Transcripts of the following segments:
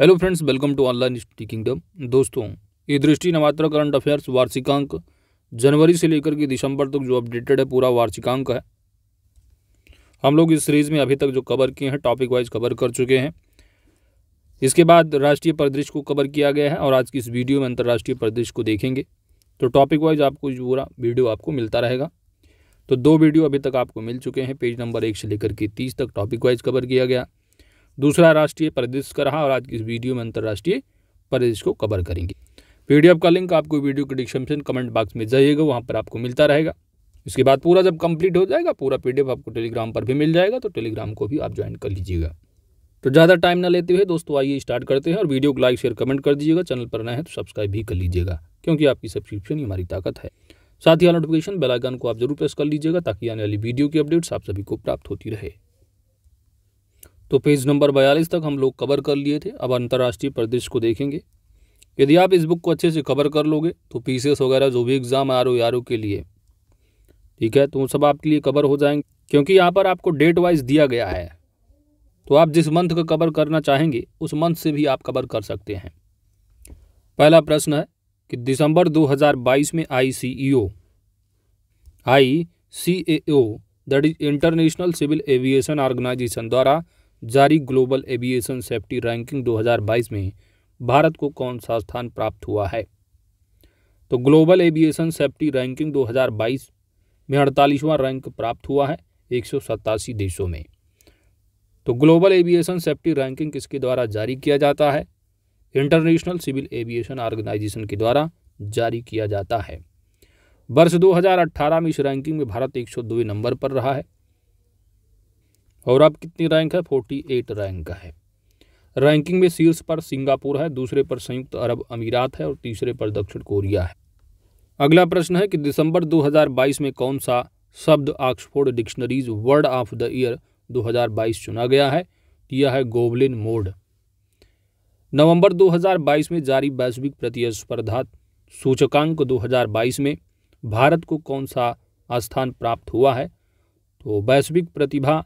hello friends welcome to online study kingdom दोस्तों ये दृष्टि नवात्रा करंट अफेयर्स वार्षिकांक जनवरी से लेकर के दिसंबर तक जो अपडेटेड है पूरा वार्षिकांक है हम लोग इस सीरीज़ में अभी तक जो कवर किए हैं टॉपिक वाइज कवर कर चुके हैं इसके बाद राष्ट्रीय परिदृश्य को कवर किया गया है और आज की इस वीडियो में अंतर्राष्ट्रीय परिदृश्य को देखेंगे तो टॉपिक वाइज आपको पूरा वीडियो आपको मिलता रहेगा तो दो वीडियो अभी तक आपको मिल चुके हैं पेज नंबर एक से लेकर के तीस तक टॉपिक वाइज कवर किया गया दूसरा राष्ट्रीय परिदृश्य का रहा और आज की इस वीडियो में अंतर्राष्ट्रीय परिदृश्य को कवर करेंगे पीडीएफ का लिंक आपको वीडियो के डिस्क्रिप्शन कमेंट बॉक्स में जाइएगा वहाँ पर आपको मिलता रहेगा इसके बाद पूरा जब कंप्लीट हो जाएगा पूरा पीडीएफ आपको टेलीग्राम पर भी मिल जाएगा तो टेलीग्राम को भी आप ज्वाइन कर लीजिएगा तो ज़्यादा टाइम ना लेते हुए दोस्तों आइए स्टार्ट करते हैं और वीडियो को लाइक शेयर कमेंट कर दीजिएगा चैनल पर नया है तो सब्सक्राइब भी कर लीजिएगा क्योंकि आपकी सब्सक्रिप्शन ही हमारी ताकत है साथ ही नोटिफिकेशन बेल आइकन को आप जरूर प्रेस कर लीजिएगा ताकि आने वाली वीडियो की अपडेट्स आप सभी को प्राप्त होती रहे तो पेज नंबर बयालीस तक हम लोग कवर कर लिए थे अब अंतर्राष्ट्रीय प्रदेश को देखेंगे यदि आप इस बुक को अच्छे से कवर कर लोगे तो पीसीएस वगैरह जो भी एग्ज़ाम आर ओ आर के लिए ठीक है तो सब आपके लिए कवर हो जाएंगे क्योंकि यहाँ पर आपको डेट वाइज दिया गया है तो आप जिस मंथ का कवर करना चाहेंगे उस मंथ से भी आप कवर कर सकते हैं पहला प्रश्न है कि दिसंबर 2022 में I C E O I C A O that is International Civil Aviation Organization द्वारा जारी ग्लोबल एविएशन सेफ्टी रैंकिंग 2022 में भारत को कौन सा स्थान प्राप्त हुआ है तो ग्लोबल एविएशन सेफ्टी रैंकिंग 2022 में अड़तालीसवां रैंक प्राप्त हुआ है एक देशों में तो ग्लोबल एविएशन सेफ्टी रैंकिंग किसके द्वारा जारी किया जाता है इंटरनेशनल सिविल एविएशन ऑर्गेनाइजेशन के द्वारा जारी किया जाता है वर्ष 2018 में इस रैंकिंग में भारत एक नंबर पर रहा है और अब कितनी रैंक है फोर्टी एट रैंक है रैंकिंग में शीर्ष पर सिंगापुर है दूसरे पर संयुक्त अरब अमीरात है और तीसरे पर दक्षिण कोरिया है अगला प्रश्न है कि दिसंबर 2022 में कौन सा शब्द Oxford dictionaries word of the year 2022 चुना गया है यह है गोबलिन मोड नवंबर 2022 में जारी वैश्विक प्रतिस्पर्धा सूचकांक 2022 में भारत को कौन सा स्थान प्राप्त हुआ है तो वैश्विक प्रतिभा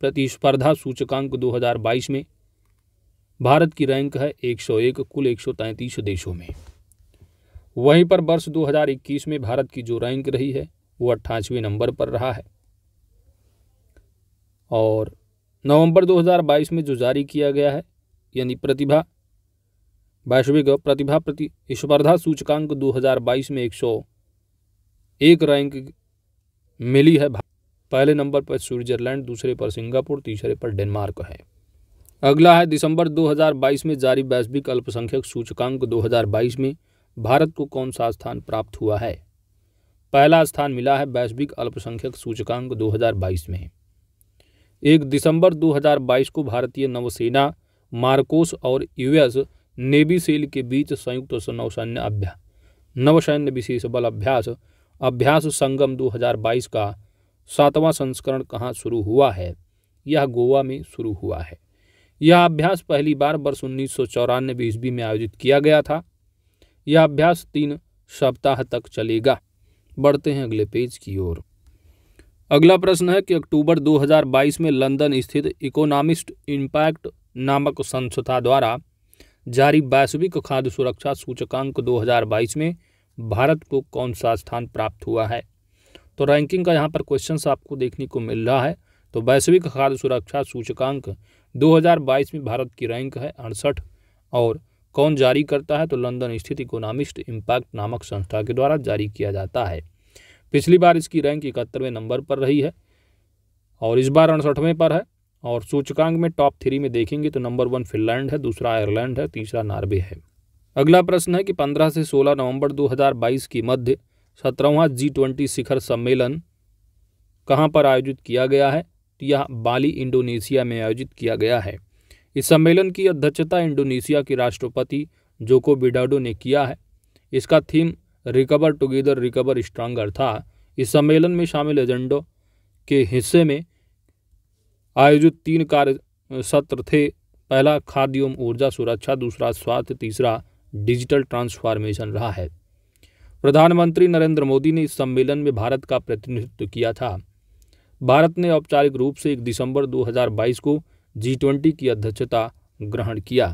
प्रतिस्पर्धा सूचकांक 2022 में भारत की रैंक है 101 कुल 133 देशों में वहीं पर वर्ष 2021 में भारत की जो रैंक रही है वो अट्ठासीवें नंबर पर रहा है और नवंबर 2022 में जो जारी किया गया है यानी प्रतिभा वैश्विक प्रतिभा प्रतिस्पर्धा सूचकांक 2022 में 101 रैंक मिली है पहले नंबर पर स्विट्जरलैंड दूसरे पर सिंगापुर तीसरे पर डेनमार्क है अगला है दिसंबर 2022 में जारी वैश्विक अल्पसंख्यक सूचकांक 2022 में भारत को कौन सा स्थान प्राप्त हुआ है पहला स्थान मिला है वैश्विक अल्पसंख्यक सूचकांक 2022 में एक दिसंबर 2022 को भारतीय नौसेना मार्कोस और यूएस नेवी सेल के बीच संयुक्त तो नौसैन्य अभ्यास नवसैन्य विशेष बल अभ्यास अभ्यास संगम दो का सातवां संस्करण कहाँ शुरू हुआ है यह गोवा में शुरू हुआ है यह अभ्यास पहली बार वर्ष उन्नीस सौ चौरानबे ईस्वी में आयोजित किया गया था यह अभ्यास तीन सप्ताह तक चलेगा बढ़ते हैं अगले पेज की ओर अगला प्रश्न है कि अक्टूबर 2022 में लंदन स्थित इकोनॉमिस्ट इम्पैक्ट नामक संस्था द्वारा जारी वैश्विक खाद्य सुरक्षा सूचकांक 2022 में भारत को कौन सा स्थान प्राप्त हुआ है तो रैंकिंग का यहाँ पर क्वेश्चन आपको देखने को मिल रहा है तो वैश्विक खाद्य सुरक्षा सूचकांक 2022 में भारत की रैंक है अड़सठ और कौन जारी करता है तो लंदन स्थित इकोनॉमिस्ट इम्पैक्ट नामक संस्था के द्वारा जारी किया जाता है पिछली बार इसकी रैंक इकहत्तरवें नंबर पर रही है और इस बार अड़सठवें पर है और सूचकांक में टॉप थ्री में देखेंगे तो नंबर वन फिनलैंड है दूसरा आयरलैंड है तीसरा नॉर्वे है अगला प्रश्न है कि 15 से 16 नवंबर 2022 के मध्य सत्रहवा जी ट्वेंटी शिखर सम्मेलन कहाँ पर आयोजित किया गया है तो यह बाली इंडोनेशिया में आयोजित किया गया है इस सम्मेलन की अध्यक्षता इंडोनेशिया के राष्ट्रपति जोको बिडाडो ने किया है इसका theme recover together recover stronger था इस सम्मेलन में शामिल एजेंडों के हिस्से में आयोजित तीन कार्य सत्र थे पहला खाद्य एवं ऊर्जा सुरक्षा दूसरा स्वास्थ्य तीसरा डिजिटल ट्रांसफॉर्मेशन रहा है प्रधानमंत्री नरेंद्र मोदी ने इस सम्मेलन में भारत का प्रतिनिधित्व किया था भारत ने औपचारिक रूप से 1 दिसंबर 2022 को जी ट्वेंटी की अध्यक्षता ग्रहण किया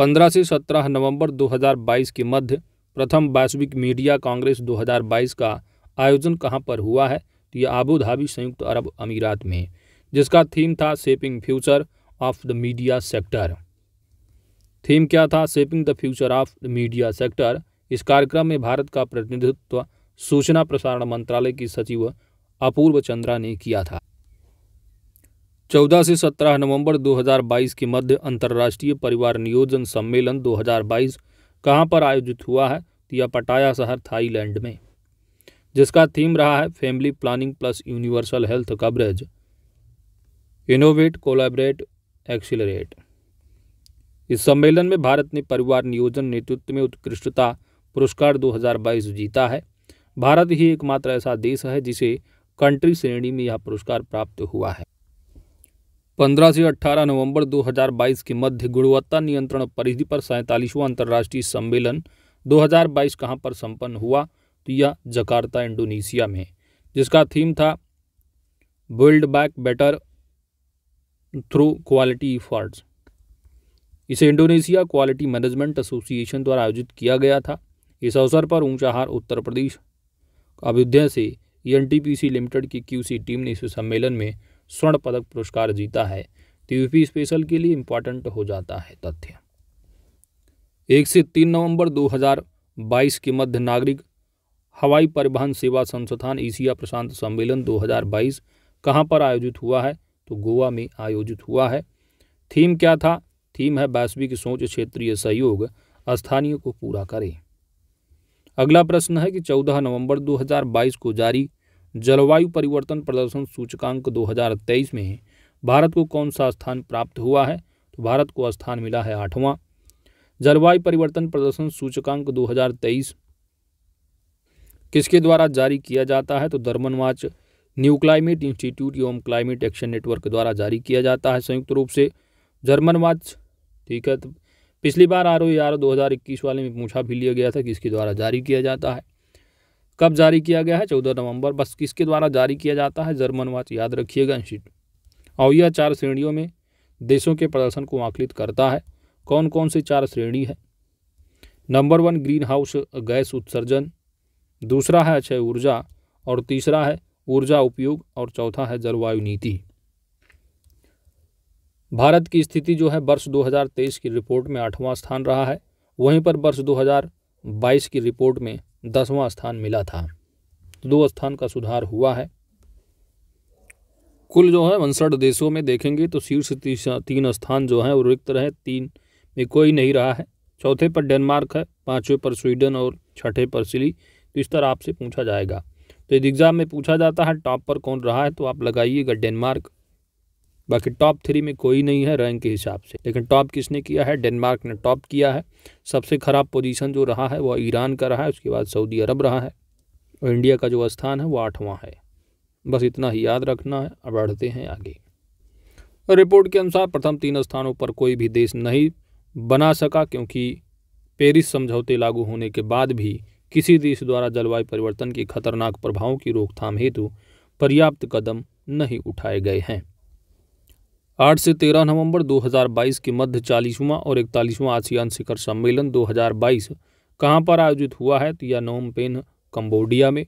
15 से 17 नवंबर 2022 के मध्य प्रथम वैश्विक मीडिया कांग्रेस 2022 का आयोजन कहां पर हुआ है तो यह आबू धाबी संयुक्त अरब अमीरात में जिसका थीम था shaping future of the media sector theme क्या था shaping the future of the media sector इस कार्यक्रम में भारत का प्रतिनिधित्व सूचना प्रसारण मंत्रालय की सचिव अपूर्व चंद्रा ने किया था 14 से 17 नवंबर 2022 के मध्य अंतर्राष्ट्रीय परिवार नियोजन सम्मेलन 2022 कहां पर आयोजित हुआ है या पटाया शहर थाईलैंड में जिसका थीम रहा है family planning plus universal health coverage innovate collaborate accelerate इस सम्मेलन में भारत ने परिवार नियोजन नेतृत्व में उत्कृष्टता पुरस्कार 2022 जीता है भारत ही एकमात्र ऐसा देश है जिसे कंट्री श्रेणी में यह पुरस्कार प्राप्त हुआ है 15 से 18 नवंबर 2022 के मध्य गुणवत्ता नियंत्रण परिधि पर सैंतालीसवां अंतर्राष्ट्रीय सम्मेलन 2022 कहां पर संपन्न हुआ तो यह जकार्ता इंडोनेशिया में जिसका थीम था build back better through quality efforts इसे इंडोनेशिया क्वालिटी मैनेजमेंट एसोसिएशन द्वारा आयोजित किया गया था इस अवसर पर ऊंचाहार उत्तर प्रदेश अयोध्या से एनटीपीसी लिमिटेड की क्यूसी टीम ने इस सम्मेलन में स्वर्ण पदक पुरस्कार जीता है तो यूपी स्पेशल के लिए इम्पॉर्टेंट हो जाता है तथ्य एक से तीन नवंबर 2022 के मध्य नागरिक हवाई परिवहन सेवा संस्थान एशिया प्रशांत सम्मेलन 2022 कहां पर आयोजित हुआ है तो गोवा में आयोजित हुआ है थीम क्या था थीम है वैश्विक सोच क्षेत्रीय सहयोग स्थानीय को पूरा करें अगला प्रश्न है कि 14 नवंबर 2022 को जारी जलवायु परिवर्तन प्रदर्शन सूचकांक 2023 में भारत को कौन सा स्थान प्राप्त हुआ है तो भारत को स्थान मिला है आठवां जलवायु परिवर्तन प्रदर्शन सूचकांक 2023 किसके द्वारा जारी किया जाता है तो Germanwatch new climate institute एवं क्लाइमेट एक्शन नेटवर्क द्वारा जारी किया जाता है संयुक्त रूप से जर्मन वाच ठीक है तो पिछली बार आर ओ आर दो हज़ार इक्कीस वाले में पूछा भी लिया गया था कि इसके द्वारा जारी किया जाता है कब जारी किया गया है चौदह नवंबर बस किसके द्वारा जारी किया जाता है जर्मन वाच याद रखिएगा इंस्टीट्यूट और यह चार श्रेणियों में देशों के प्रदर्शन को आकलित करता है कौन कौन सी चार श्रेणी है number one greenhouse gas उत्सर्जन दूसरा है अच्छय ऊर्जा और तीसरा है ऊर्जा उपयोग और चौथा है जलवायु नीति भारत की स्थिति जो है वर्ष 2023 की रिपोर्ट में आठवां स्थान रहा है वहीं पर वर्ष 2022 की रिपोर्ट में दसवां स्थान मिला था दो स्थान का सुधार हुआ है कुल जो है उनसठ देशों में देखेंगे तो शीर्ष तीन स्थान जो है वो रिक्त रहे तीन में कोई नहीं रहा है चौथे पर डेनमार्क है पाँचवें पर स्वीडन और छठे पर सिली तो इस तरह आपसे पूछा जाएगा तो एग्ज़ाम में पूछा जाता है टॉप पर कौन रहा है तो आप लगाइएगा डेनमार्क बाकी टॉप थ्री में कोई नहीं है रैंक के हिसाब से लेकिन टॉप किसने किया है डेनमार्क ने टॉप किया है सबसे ख़राब पोजीशन जो रहा है वह ईरान का रहा है उसके बाद सऊदी अरब रहा है और इंडिया का जो स्थान है वो आठवां है बस इतना ही याद रखना है अब बढ़ते हैं आगे रिपोर्ट के अनुसार प्रथम तीन स्थानों पर कोई भी देश नहीं बना सका क्योंकि पेरिस समझौते लागू होने के बाद भी किसी देश द्वारा जलवायु परिवर्तन के खतरनाक प्रभावों की रोकथाम हेतु पर्याप्त कदम नहीं उठाए गए हैं आठ से तेरह नवंबर 2022 के मध्य चालीसवां और इकतालीसवां आसियान शिखर सम्मेलन 2022 कहां पर आयोजित हुआ है तो यह नोम पेन कम्बोडिया में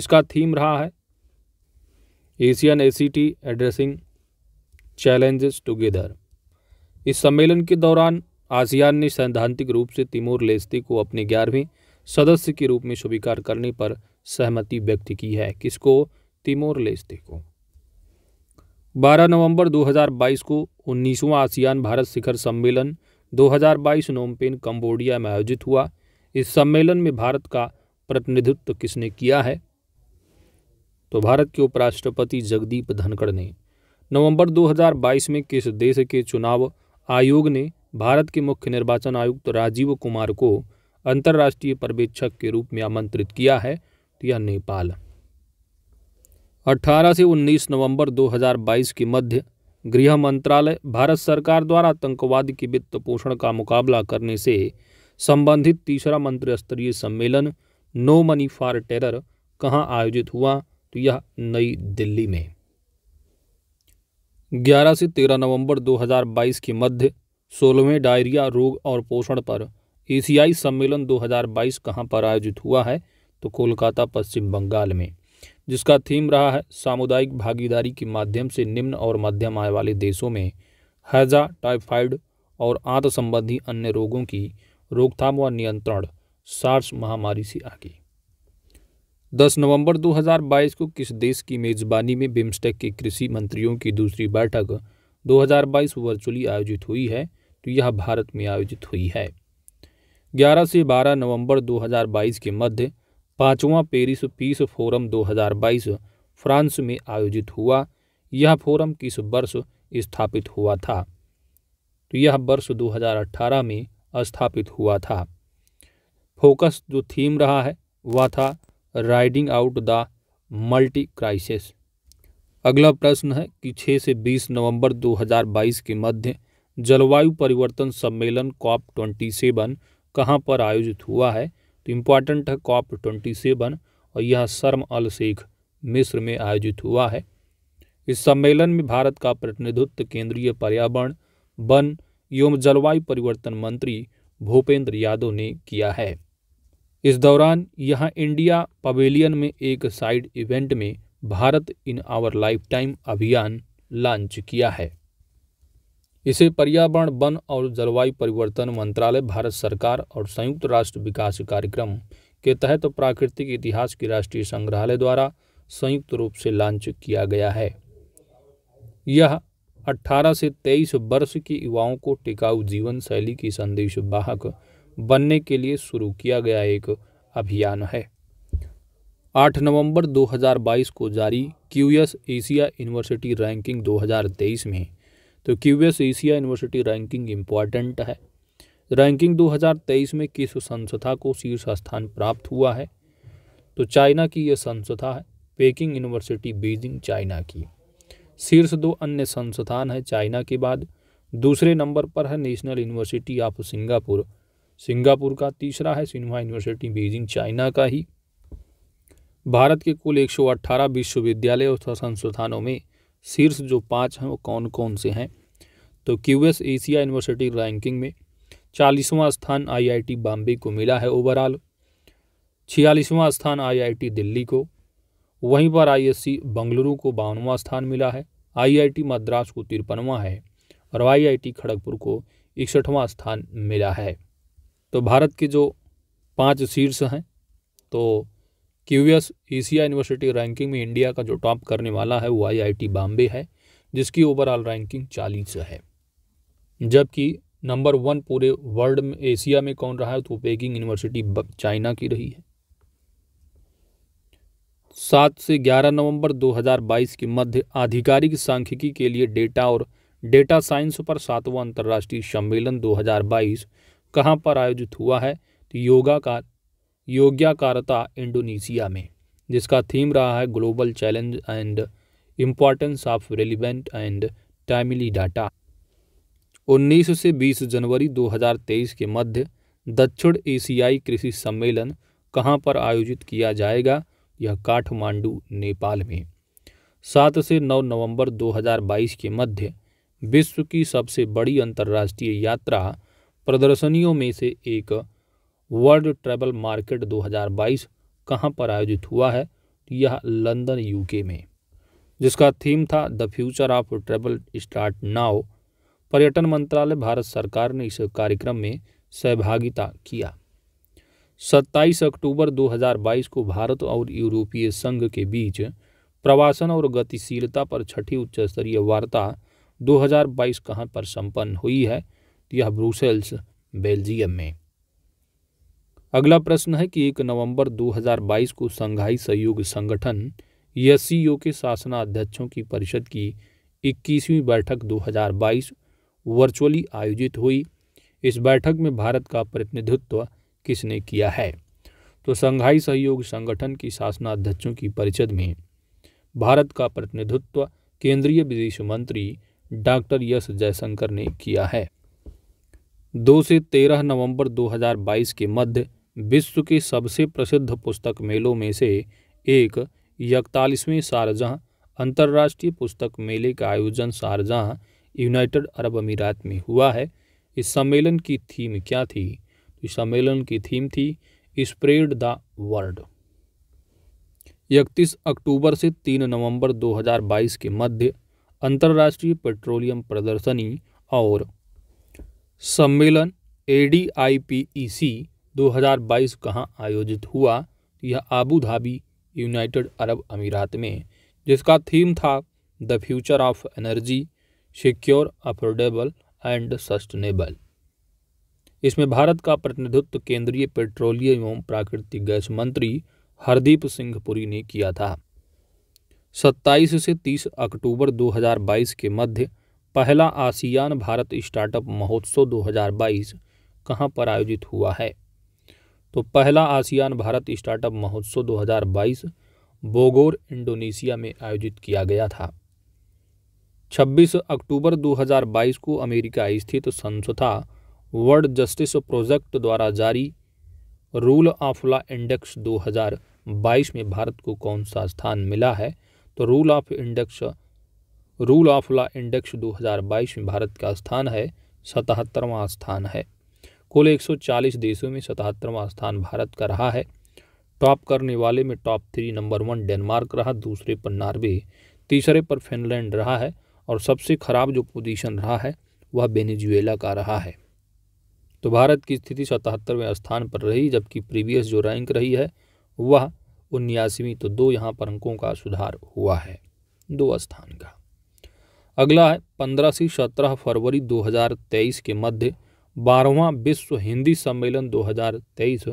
इसका थीम रहा है ASEAN ACT addressing challenges together इस सम्मेलन के दौरान आसियान ने सैद्धांतिक रूप से तिमोर लेस्ते को अपने ग्यारहवें सदस्य के रूप में स्वीकार करने पर सहमति व्यक्त की है किसको तिमोर लेस्ते को 12 नवंबर 2022 को 19वां आसियान भारत शिखर सम्मेलन 2022 नोमपेन कंबोडिया में आयोजित हुआ इस सम्मेलन में भारत का प्रतिनिधित्व किसने किया है तो भारत के उपराष्ट्रपति जगदीप धनखड़ ने नवंबर 2022 में किस देश के चुनाव आयोग ने भारत के मुख्य निर्वाचन आयुक्त राजीव कुमार को अंतर्राष्ट्रीय पर्यवेक्षक के रूप में आमंत्रित किया है तो यह नेपाल 18 से 19 नवंबर 2022 के मध्य गृह मंत्रालय भारत सरकार द्वारा आतंकवाद की वित्त पोषण का मुकाबला करने से संबंधित तीसरा मंत्रिस्तरीय सम्मेलन नो मनी फॉर टेरर कहाँ आयोजित हुआ तो यह नई दिल्ली में 11 से 13 नवंबर 2022 के मध्य सोलहवें डायरिया रोग और पोषण पर एशियाई सम्मेलन 2022 कहाँ पर आयोजित हुआ है तो कोलकाता पश्चिम बंगाल में जिसका थीम रहा है सामुदायिक भागीदारी के माध्यम से निम्न और मध्यम आय वाले देशों में हैजा टाइफाइड और आंत संबंधी अन्य रोगों की रोकथाम व नियंत्रण सार्स महामारी से आगे 10 नवंबर 2022 को किस देश की मेज़बानी में बिम्स्टेक के कृषि मंत्रियों की दूसरी बैठक 2022 वर्चुअली आयोजित हुई है तो यह भारत में आयोजित हुई है 11 से 12 नवंबर 2022 के मध्य पाँचवा पेरिस पीस फोरम 2022 फ्रांस में आयोजित हुआ यह फोरम किस वर्ष स्थापित हुआ था तो यह वर्ष 2018 में स्थापित हुआ था फोकस जो थीम रहा है वह था riding out the multi crisis अगला प्रश्न है कि 6 से 20 नवंबर 2022 के मध्य जलवायु परिवर्तन सम्मेलन कॉप ट्वेंटी सेवन कहाँ पर आयोजित हुआ है तो इम्पॉर्टेंट है कॉप ट्वेंटी सेवन और यह शर्म अल शेख मिस्र में आयोजित हुआ है इस सम्मेलन में भारत का प्रतिनिधित्व केंद्रीय पर्यावरण वन एवं जलवायु परिवर्तन मंत्री भूपेंद्र यादव ने किया है इस दौरान यहां इंडिया पवेलियन में एक साइड इवेंट में Bharat in our lifetime अभियान लॉन्च किया है इसे पर्यावरण वन और जलवायु परिवर्तन मंत्रालय भारत सरकार और संयुक्त राष्ट्र विकास कार्यक्रम के तहत प्राकृतिक इतिहास की राष्ट्रीय संग्रहालय द्वारा संयुक्त रूप से लॉन्च किया गया है यह 18 से 23 वर्ष के युवाओं को टिकाऊ जीवन शैली की संदेश वाहक बनने के लिए शुरू किया गया एक अभियान है 8 नवंबर 2022 को जारी क्यूएस एशिया यूनिवर्सिटी रैंकिंग 2023 में तो Q S Asia university ranking important है रैंकिंग 2023 में किस संस्था को शीर्ष स्थान प्राप्त हुआ है तो चाइना की यह संस्था है पेकिंग यूनिवर्सिटी बीजिंग चाइना की शीर्ष दो अन्य संस्थान है चाइना के बाद दूसरे नंबर पर है national university of Singapore Singapore का तीसरा है सिन्हा यूनिवर्सिटी बीजिंग चाइना का ही भारत के कुल 118 विश्वविद्यालय और संस्थानों में शीर्ष जो पाँच हैं वो कौन कौन से हैं तो Q S Asia university ranking में चालीसवां स्थान आईआईटी बॉम्बे को मिला है ओवरऑल छियालीसवां स्थान आईआईटी दिल्ली को वहीं पर आईएससी बंगलुरु को बावनवा स्थान मिला है आईआईटी मद्रास को तिरपनवा है और आईआईटी खड़गपुर को इकसठवां स्थान मिला है तो भारत के जो पांच शीर्ष हैं तो क्यूएस एशिया यूनिवर्सिटी रैंकिंग में इंडिया का जो टॉप करने वाला है वो आईआईटी बॉम्बे है जिसकी ओवरऑल रैंकिंग चालीस है जबकि नंबर वन पूरे वर्ल्ड में एशिया में कौन रहा है तो पेकिंग यूनिवर्सिटी चाइना की रही है सात से ग्यारह नवंबर 2022 के मध्य आधिकारिक सांख्यिकी के लिए डेटा और डेटा साइंस पर सातवां अंतर्राष्ट्रीय सम्मेलन 2022 कहां पर आयोजित हुआ है तो योगा का योग्याकारता इंडोनेशिया में जिसका थीम रहा है global challenge and importance of relevant and timely data 19 से 20 जनवरी 2023 के मध्य दक्षिण एशियाई कृषि सम्मेलन कहाँ पर आयोजित किया जाएगा यह काठमांडू नेपाल में सात से नौ नवंबर 2022 के मध्य विश्व की सबसे बड़ी अंतर्राष्ट्रीय यात्रा प्रदर्शनियों में से एक वर्ल्ड ट्रैवल मार्केट 2022 कहां पर आयोजित हुआ है यह लंदन यूके में जिसका थीम था the future of travel start now पर्यटन मंत्रालय भारत सरकार ने इस कार्यक्रम में सहभागिता किया 27 अक्टूबर 2022 को भारत और यूरोपीय संघ के बीच प्रवासन और गतिशीलता पर छठी उच्च स्तरीय वार्ता 2022 कहां पर संपन्न हुई है यह ब्रूसेल्स बेल्जियम में अगला प्रश्न है कि एक नवंबर 2022 को संघाई सहयोग संगठन एससीओ के शासनाध्यक्षों की परिषद की 21वीं बैठक 2022 वर्चुअली आयोजित हुई इस बैठक में भारत का प्रतिनिधित्व किसने किया है तो संघाई सहयोग संगठन की शासनाध्यक्षों की परिषद में भारत का प्रतिनिधित्व केंद्रीय विदेश मंत्री डॉक्टर एस जयशंकर ने किया है दो से तेरह नवंबर 2022 के मध्य विश्व के सबसे प्रसिद्ध पुस्तक मेलों में से एक इकतालीसवें शारजहाँ अंतर्राष्ट्रीय पुस्तक मेले का आयोजन शारजहाँ यूनाइटेड अरब अमीरात में हुआ है इस सम्मेलन की थीम क्या थी तो इस सम्मेलन की थीम थी स्प्रेड द वर्ल्ड इकतीस अक्टूबर से तीन नवंबर 2022 के मध्य अंतर्राष्ट्रीय पेट्रोलियम प्रदर्शनी और सम्मेलन A D I P E सी 2022 कहाँ आयोजित हुआ यह आबू धाबी यूनाइटेड अरब अमीरात में जिसका थीम था the future of energy secure affordable and sustainable इसमें भारत का प्रतिनिधित्व केंद्रीय पेट्रोलियम एवं प्राकृतिक गैस मंत्री हरदीप सिंह पुरी ने किया था 27 से 30 अक्टूबर 2022 के मध्य पहला आसियान भारत स्टार्टअप महोत्सव 2022 कहां पर आयोजित हुआ है तो पहला आसियान भारत स्टार्टअप महोत्सव 2022 बोगोर इंडोनेशिया में आयोजित किया गया था 26 अक्टूबर 2022 को अमेरिका स्थित संस्था वर्ल्ड जस्टिस प्रोजेक्ट द्वारा जारी रूल ऑफ लॉ इंडेक्स 2022 में भारत को कौन सा स्थान मिला है तो rule of index rule of law index 2022 में भारत का स्थान है सतहत्तरवां स्थान है कुल 140 देशों में सतहत्तरवां स्थान भारत का रहा है टॉप करने वाले में top three number one Denmark रहा दूसरे पर नॉर्वे तीसरे पर फिनलैंड रहा है और सबसे खराब जो पोजीशन रहा है वह बेनेजुएला का रहा है तो भारत की स्थिति सतहत्तरवें स्थान पर रही जबकि प्रीवियस जो रैंक रही है वह उन्यासीवीं तो दो यहाँ पर अंकों का सुधार हुआ है दो स्थान का अगला है पंद्रह से सत्रह फरवरी 2023 के मध्य बारहवां विश्व हिंदी सम्मेलन 2023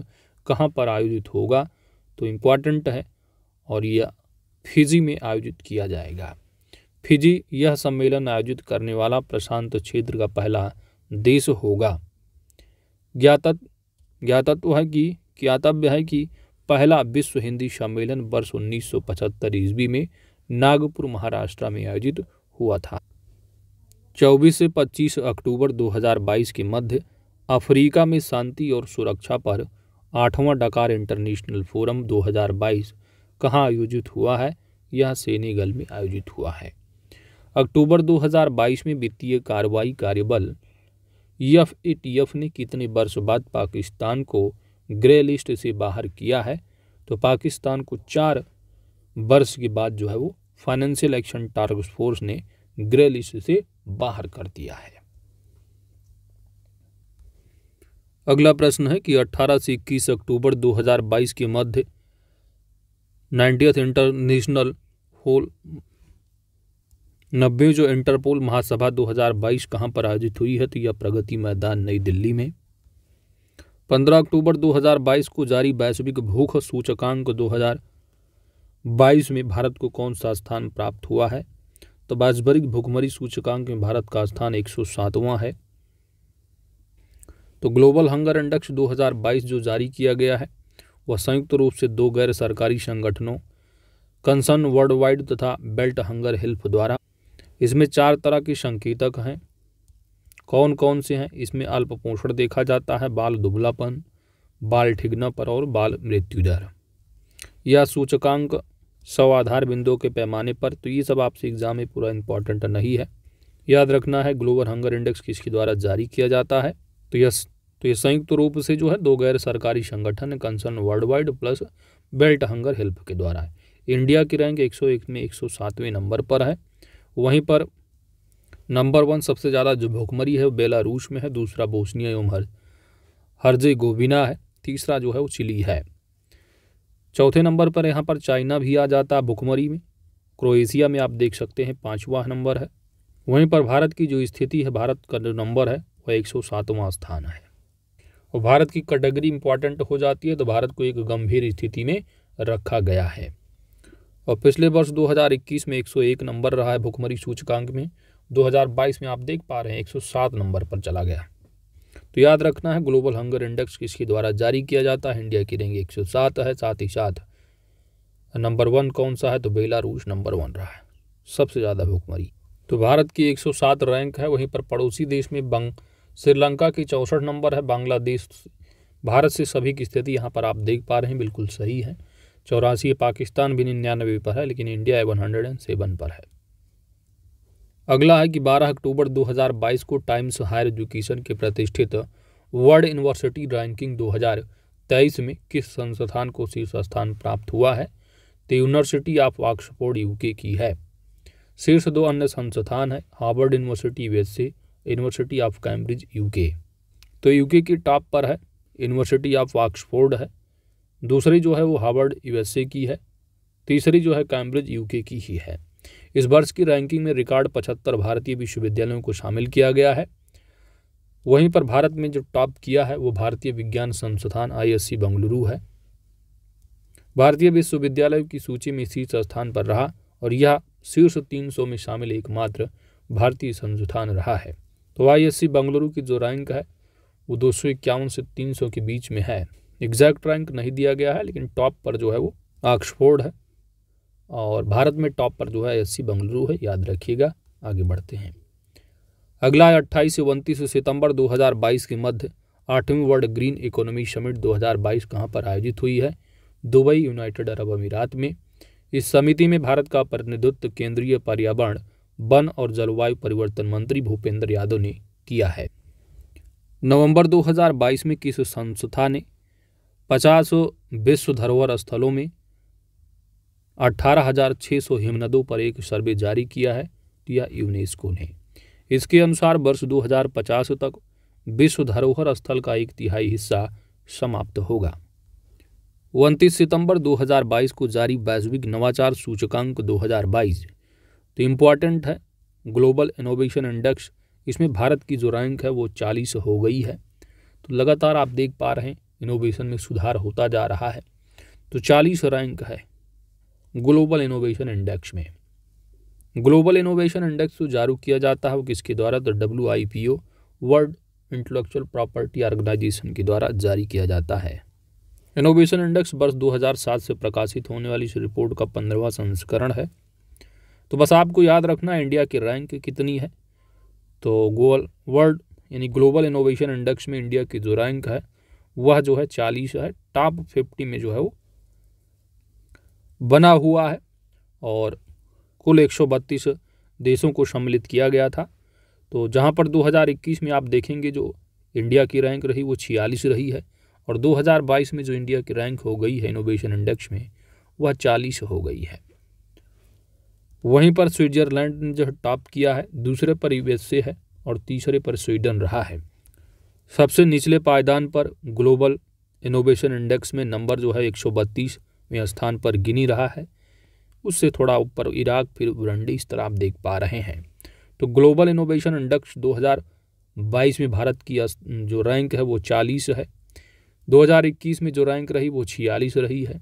कहाँ पर आयोजित होगा तो इम्पॉर्टेंट है और यह फिजी में आयोजित किया जाएगा फिजी यह सम्मेलन आयोजित करने वाला प्रशांत क्षेत्र का पहला देश होगा ज्ञातत ज्ञातत्व है कि ज्ञातव्य है कि पहला विश्व हिंदी सम्मेलन वर्ष 1975 ईस्वी में नागपुर महाराष्ट्र में आयोजित हुआ था 24 से 25 अक्टूबर 2022 के मध्य अफ्रीका में शांति और सुरक्षा पर आठवां डकार इंटरनेशनल फोरम 2022 कहाँ आयोजित हुआ है यह सेनेगल में आयोजित हुआ है अक्टूबर 2022 में वित्तीय कार्रवाई कार्यबल एफ ए टी एफ ने कितने वर्ष बाद पाकिस्तान को ग्रे लिस्ट से बाहर किया है तो पाकिस्तान को चार वर्ष के बाद जो है वो फाइनेंशियल एक्शन टास्क फोर्स ने ग्रे लिस्ट से बाहर कर दिया है अगला प्रश्न है कि 18 से इक्कीस अक्टूबर 2022 के मध्य नाइन्टियथ इंटरनेशनल होल नब्बे जो इंटरपोल महासभा 2022 कहां पर आयोजित हुई है तो यह प्रगति मैदान नई दिल्ली में 15 अक्टूबर 2022 को जारी वैश्विक भूख सूचकांक 2022 में भारत को कौन सा स्थान प्राप्त हुआ है तो बाजबरिक भुखमरी सूचकांक में भारत का स्थान एक है तो ग्लोबल हंगर इंडेक्स 2022 जो जारी किया गया है वह संयुक्त रूप से दो गैर सरकारी संगठनों कंसर्न वर्ल्ड वाइड तथा बेल्ट हंगर हेल्प द्वारा इसमें चार तरह के संकेतक हैं कौन कौन से हैं इसमें अल्प पोषण देखा जाता है बाल दुबलापन बाल ठिगना पर और बाल मृत्यु दर यह सूचकांक सौ आधार बिंदुओं के पैमाने पर तो ये सब आपसे एग्ज़ाम में पूरा इंपॉर्टेंट नहीं है याद रखना है ग्लोबल हंगर इंडेक्स किसके द्वारा जारी किया जाता है तो यस तो ये संयुक्त रूप से जो है दो गैर सरकारी संगठन concern worldwide plus belt hunger help के द्वारा है इंडिया की रैंक 101 में 107वें नंबर पर है वहीं पर नंबर वन सबसे ज़्यादा जो भुखमरी है वो बेलारूस में है दूसरा बोस्निया एवं हर हरजे गोबिना है तीसरा जो है वो चिली है चौथे नंबर पर यहाँ पर चाइना भी आ जाता है भुखमरी में क्रोएशिया में आप देख सकते हैं पाँचवा नंबर है वहीं पर भारत की जो स्थिति है भारत का जो नंबर है वह एक स्थान है और भारत की कैटेगरी इंपॉर्टेंट हो जाती है तो भारत को एक गंभीर स्थिति में रखा गया है और पिछले वर्ष 2021 में 101 नंबर रहा है भुखमरी सूचकांक में 2022 में आप देख पा रहे हैं 107 नंबर पर चला गया तो याद रखना है ग्लोबल हंगर इंडेक्स किसके द्वारा जारी किया जाता है इंडिया की रैंक एक सौ सात है साथ ही साथ नंबर वन कौन सा है तो बेलारूस नंबर वन रहा है सबसे ज़्यादा भूखमरी तो भारत की 107 रैंक है वहीं पर पड़ोसी देश में बंग श्रीलंका की चौंसठ नंबर है बांग्लादेश भारत से सभी की स्थिति यहाँ पर आप देख पा रहे हैं बिल्कुल सही है चौरासी पाकिस्तान भी निन्यानवे पर है लेकिन India one hundred and seven पर है अगला है कि 12 अक्टूबर 2022 को टाइम्स हायर एजुकेशन के प्रतिष्ठित वर्ल्ड यूनिवर्सिटी रैंकिंग 2023 में किस संस्थान को शीर्ष स्थान प्राप्त हुआ है तो यूनिवर्सिटी ऑफ ऑक्सफोर्ड यूके की है शीर्ष दो अन्य संस्थान है Harvard university USA university of Cambridge UK तो यूके की टॉप पर है यूनिवर्सिटी ऑफ ऑक्सफोर्ड है दूसरी जो है वो हार्वर्ड यूएसए की है तीसरी जो है कैम्ब्रिज यूके की ही है इस वर्ष की रैंकिंग में रिकॉर्ड पचहत्तर भारतीय विश्वविद्यालयों को शामिल किया गया है वहीं पर भारत में जो टॉप किया है वो भारतीय विज्ञान संस्थान आईएससी बेंगलुरु है भारतीय विश्वविद्यालयों की सूची में शीर्ष स्थान पर रहा और यह शीर्ष तीन में शामिल एकमात्र भारतीय संस्थान रहा है तो आईएससी बेंगलुरु की जो रैंक है वो दो से 300 के बीच में है एग्जैक्ट रैंक नहीं दिया गया है लेकिन टॉप पर जो है वो ऑक्सफोर्ड है और भारत में टॉप पर जो है एससी बंगलुरु है याद रखिएगा आगे बढ़ते हैं अगला अट्ठाईस से उनतीस सितंबर 2022 के मध्य आठवीं वर्ल्ड ग्रीन इकोनॉमी समिट 2022 कहां पर आयोजित हुई है दुबई यूनाइटेड अरब अमीरात में इस समिति में भारत का प्रतिनिधित्व केंद्रीय पर्यावरण वन और जलवायु परिवर्तन मंत्री भूपेंद्र यादव ने किया है नवंबर 2022 में किस संस्था ने पचास विश्व धरोहर स्थलों में 18,600 हिमनदों पर एक सर्वे जारी किया है किया यूनेस्को ने इसके अनुसार वर्ष 2050 तक विश्व धरोहर स्थल का एक तिहाई हिस्सा समाप्त होगा उनतीस सितंबर 2022 को जारी वैश्विक नवाचार सूचकांक 2022 तो इम्पॉर्टेंट है ग्लोबल इनोवेशन इंडेक्स इसमें भारत की जो रैंक है वो 40 हो गई है तो लगातार आप देख पा रहे हैं इनोवेशन में सुधार होता जा रहा है तो 40 रैंक है ग्लोबल इनोवेशन इंडेक्स में ग्लोबल इनोवेशन इंडेक्स जो जारू किया जाता है वो किसके द्वारा तो W I P O world intellectual property organization के द्वारा जारी किया जाता है इनोवेशन इंडेक्स वर्ष 2007 से प्रकाशित होने वाली इस रिपोर्ट का पंद्रहवा संस्करण है तो बस आपको याद रखना इंडिया की रैंक कितनी है तो गोल वर्ल्ड यानी ग्लोबल इनोवेशन इंडेक्स में इंडिया की जो रैंक है वह जो है चालीस है टॉप फिफ्टी में जो है वो बना हुआ है और कुल एक देशों को सम्मिलित किया गया था तो जहाँ पर 2021 में आप देखेंगे जो इंडिया की रैंक रही वो छियालीस रही है और 2022 में जो इंडिया की रैंक हो गई है इनोवेशन इंडेक्स में वह चालीस हो गई है वहीं पर स्विट्जरलैंड ने जो टॉप किया है दूसरे पर यूएसए है और तीसरे पर स्वीडन रहा है सबसे निचले पायदान पर ग्लोबल इनोवेशन इंडेक्स में नंबर जो है एक में स्थान पर गिनी रहा है उससे थोड़ा ऊपर इराक फिर ब्रंडी इस तरह आप देख पा रहे हैं तो ग्लोबल इनोवेशन इंडेक्स 2022 में भारत की जो रैंक है वो 40 है 2021 में जो रैंक रही वो छियालीस रही है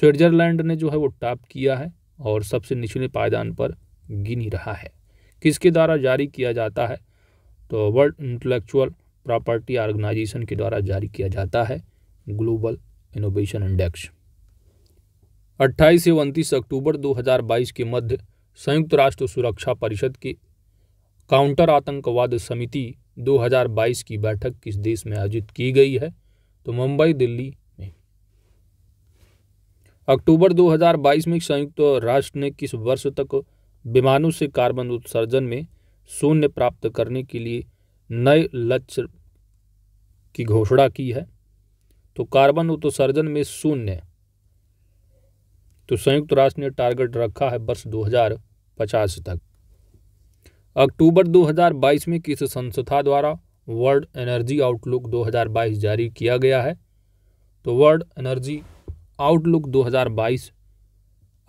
स्विट्ज़रलैंड ने जो है वो टॉप किया है और सबसे निचले पायदान पर गिनी रहा है किसके द्वारा जारी किया जाता है तो वर्ल्ड इंटलेक्चुअल प्रॉपर्टी ऑर्गेनाइजेशन के द्वारा जारी किया जाता है ग्लोबल इनोवेशन इंडेक्स अट्ठाईस एवं उनतीस अक्टूबर 2022 के मध्य संयुक्त राष्ट्र सुरक्षा परिषद के काउंटर आतंकवाद समिति 2022 की बैठक किस देश में आयोजित की गई है तो मुंबई दिल्ली में अक्टूबर 2022 में संयुक्त राष्ट्र ने किस वर्ष तक विमानों से कार्बन उत्सर्जन में शून्य प्राप्त करने के लिए नए लक्ष्य की घोषणा की है तो कार्बन उत्सर्जन में शून्य तो संयुक्त राष्ट्र ने टारगेट रखा है वर्ष 2050 तक अक्टूबर 2022 में किस संस्था द्वारा वर्ल्ड एनर्जी आउटलुक 2022 जारी किया गया है तो वर्ल्ड एनर्जी आउटलुक 2022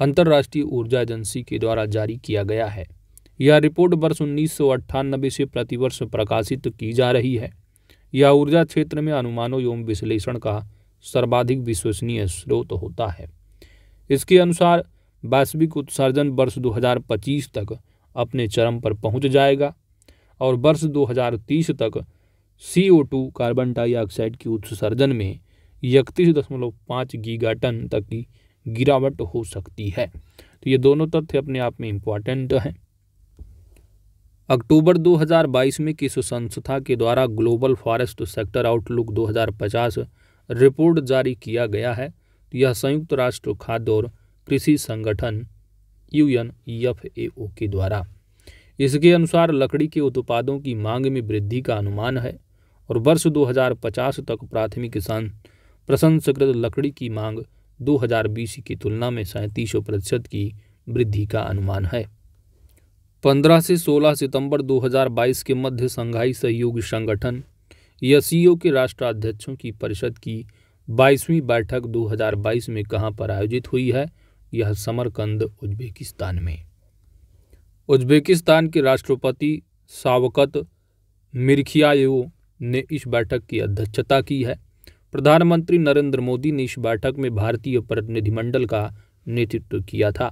अंतर्राष्ट्रीय ऊर्जा एजेंसी के द्वारा जारी किया गया है यह रिपोर्ट वर्ष उन्नीस से प्रतिवर्ष प्रकाशित की जा रही है यह ऊर्जा क्षेत्र में अनुमानों एवं विश्लेषण का सर्वाधिक विश्वसनीय स्रोत होता है इसके अनुसार वैश्विक उत्सर्जन वर्ष 2025 तक अपने चरम पर पहुंच जाएगा और वर्ष 2030 तक टू कार्बन डाइऑक्साइड की उत्सर्जन में इकतीस दशमलव पाँच गीगाटन तक की गिरावट हो सकती है तो ये दोनों तथ्य अपने आप में इम्पॉर्टेंट हैं अक्टूबर 2022 में किस संस्था के द्वारा global forest sector outlook 2050 report जारी किया गया है यह संयुक्त राष्ट्र खाद्य और कृषि संगठन यू एन e के द्वारा इसके अनुसार लकड़ी के उत्पादों की मांग में वृद्धि का अनुमान है और वर्ष 2050 तक प्राथमिक किसान प्रसंस्कृत लकड़ी की मांग 2020 की तुलना में सैंतीस प्रतिशत की वृद्धि का अनुमान है 15 से 16 सितंबर 2022 के मध्य संघाई सहयोग संगठन या e के राष्ट्राध्यक्षों की परिषद की बाईसवीं बैठक 2022 में कहां पर आयोजित हुई है यह समरकंद उज्बेकिस्तान में उज्बेकिस्तान के राष्ट्रपति सावकत मिर्खियायो ने इस बैठक की अध्यक्षता की है प्रधानमंत्री नरेंद्र मोदी ने इस बैठक में भारतीय प्रतिनिधिमंडल का नेतृत्व किया था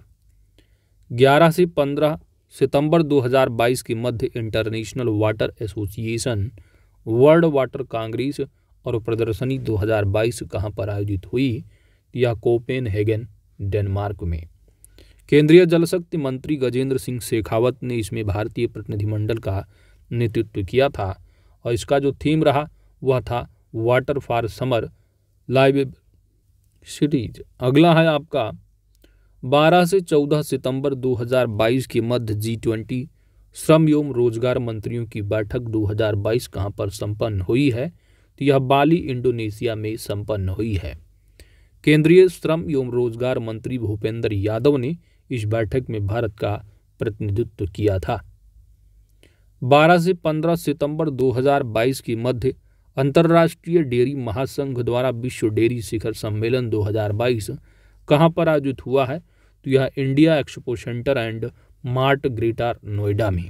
11 से 15 सितंबर 2022 के मध्य international water association world water congress और प्रदर्शनी 2022 कहां पर आयोजित हुई या कोपेन हेगन डेनमार्क में केंद्रीय जलशक्ति मंत्री गजेंद्र सिंह शेखावत ने इसमें भारतीय प्रतिनिधिमंडल का नेतृत्व किया था और इसका जो थीम रहा वह था water for smart live cities अगला है आपका 12 से 14 सितंबर 2022 के मध्य जी ट्वेंटी श्रम एवं रोजगार मंत्रियों की बैठक 2022 कहां पर संपन्न हुई है यह बाली इंडोनेशिया में संपन्न हुई है केंद्रीय श्रम एवं रोजगार मंत्री भूपेंद्र यादव ने इस बैठक में भारत का प्रतिनिधित्व किया था 12 से 15 सितंबर 2022 के मध्य अंतर्राष्ट्रीय डेयरी महासंघ द्वारा विश्व डेयरी शिखर सम्मेलन 2022 कहां पर आयोजित हुआ है तो यह India expo centre and mart greater Noida में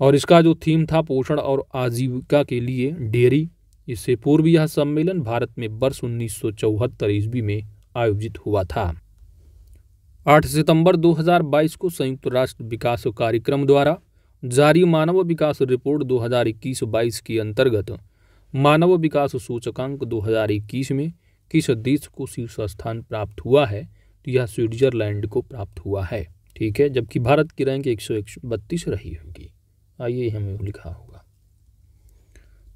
और इसका जो थीम था पोषण और आजीविका के लिए डेयरी इससे पूर्व यह सम्मेलन भारत में वर्ष उन्नीस सौ चौहत्तर ईस्वी में आयोजित हुआ था 8 सितंबर 2022 को संयुक्त राष्ट्र विकास कार्यक्रम द्वारा जारी मानव विकास रिपोर्ट 2021-22 के अंतर्गत मानव विकास सूचकांक 2021 में किस देश को शीर्ष स्थान प्राप्त हुआ है तो यह स्विट्जरलैंड को प्राप्त हुआ है ठीक है जबकि भारत की रैंक एक रही होगी आइए हमें लिखा होगा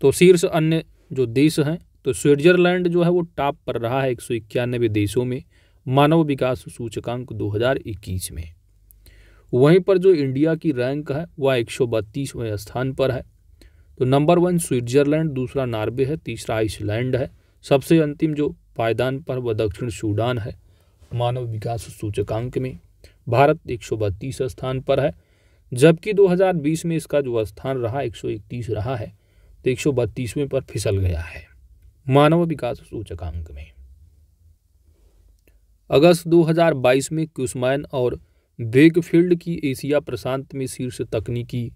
तो शीर्ष अन्य जो देश हैं तो स्विट्जरलैंड जो है वो टॉप पर रहा है एक सौ इक्यानबे देशों में मानव विकास सूचकांक 2021 में वहीं पर जो इंडिया की रैंक है वह एक स्थान पर है तो नंबर वन स्विट्जरलैंड दूसरा नॉर्वे है तीसरा आइसलैंड है सबसे अंतिम जो पायदान पर वह दक्षिण सूडान है मानव विकास सूचकांक में भारत एक स्थान पर है जबकि 2020 में इसका जो स्थान रहा 131 रहा है तो एक पर फिसल गया है मानव विकास सूचकांक में अगस्त 2022 में क्यूसमैन और बेगफील्ड की एशिया प्रशांत में शीर्ष तकनीकी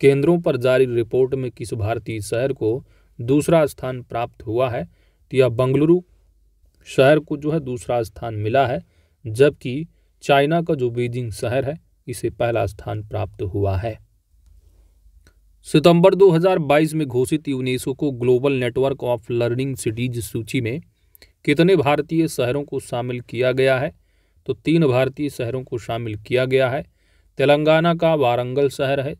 केंद्रों पर जारी रिपोर्ट में किस भारतीय शहर को दूसरा स्थान प्राप्त हुआ है तो यह बंगलुरु शहर को जो है दूसरा स्थान मिला है जबकि चाइना का जो बीजिंग शहर है इसे पहला स्थान प्राप्त हुआ है सितंबर 2022 में घोषित यूनेस्को को global network of learning cities सूची में कितने भारतीय शहरों को शामिल किया गया है तो तीन भारतीय शहरों को शामिल किया गया है तेलंगाना का वारंगल शहर है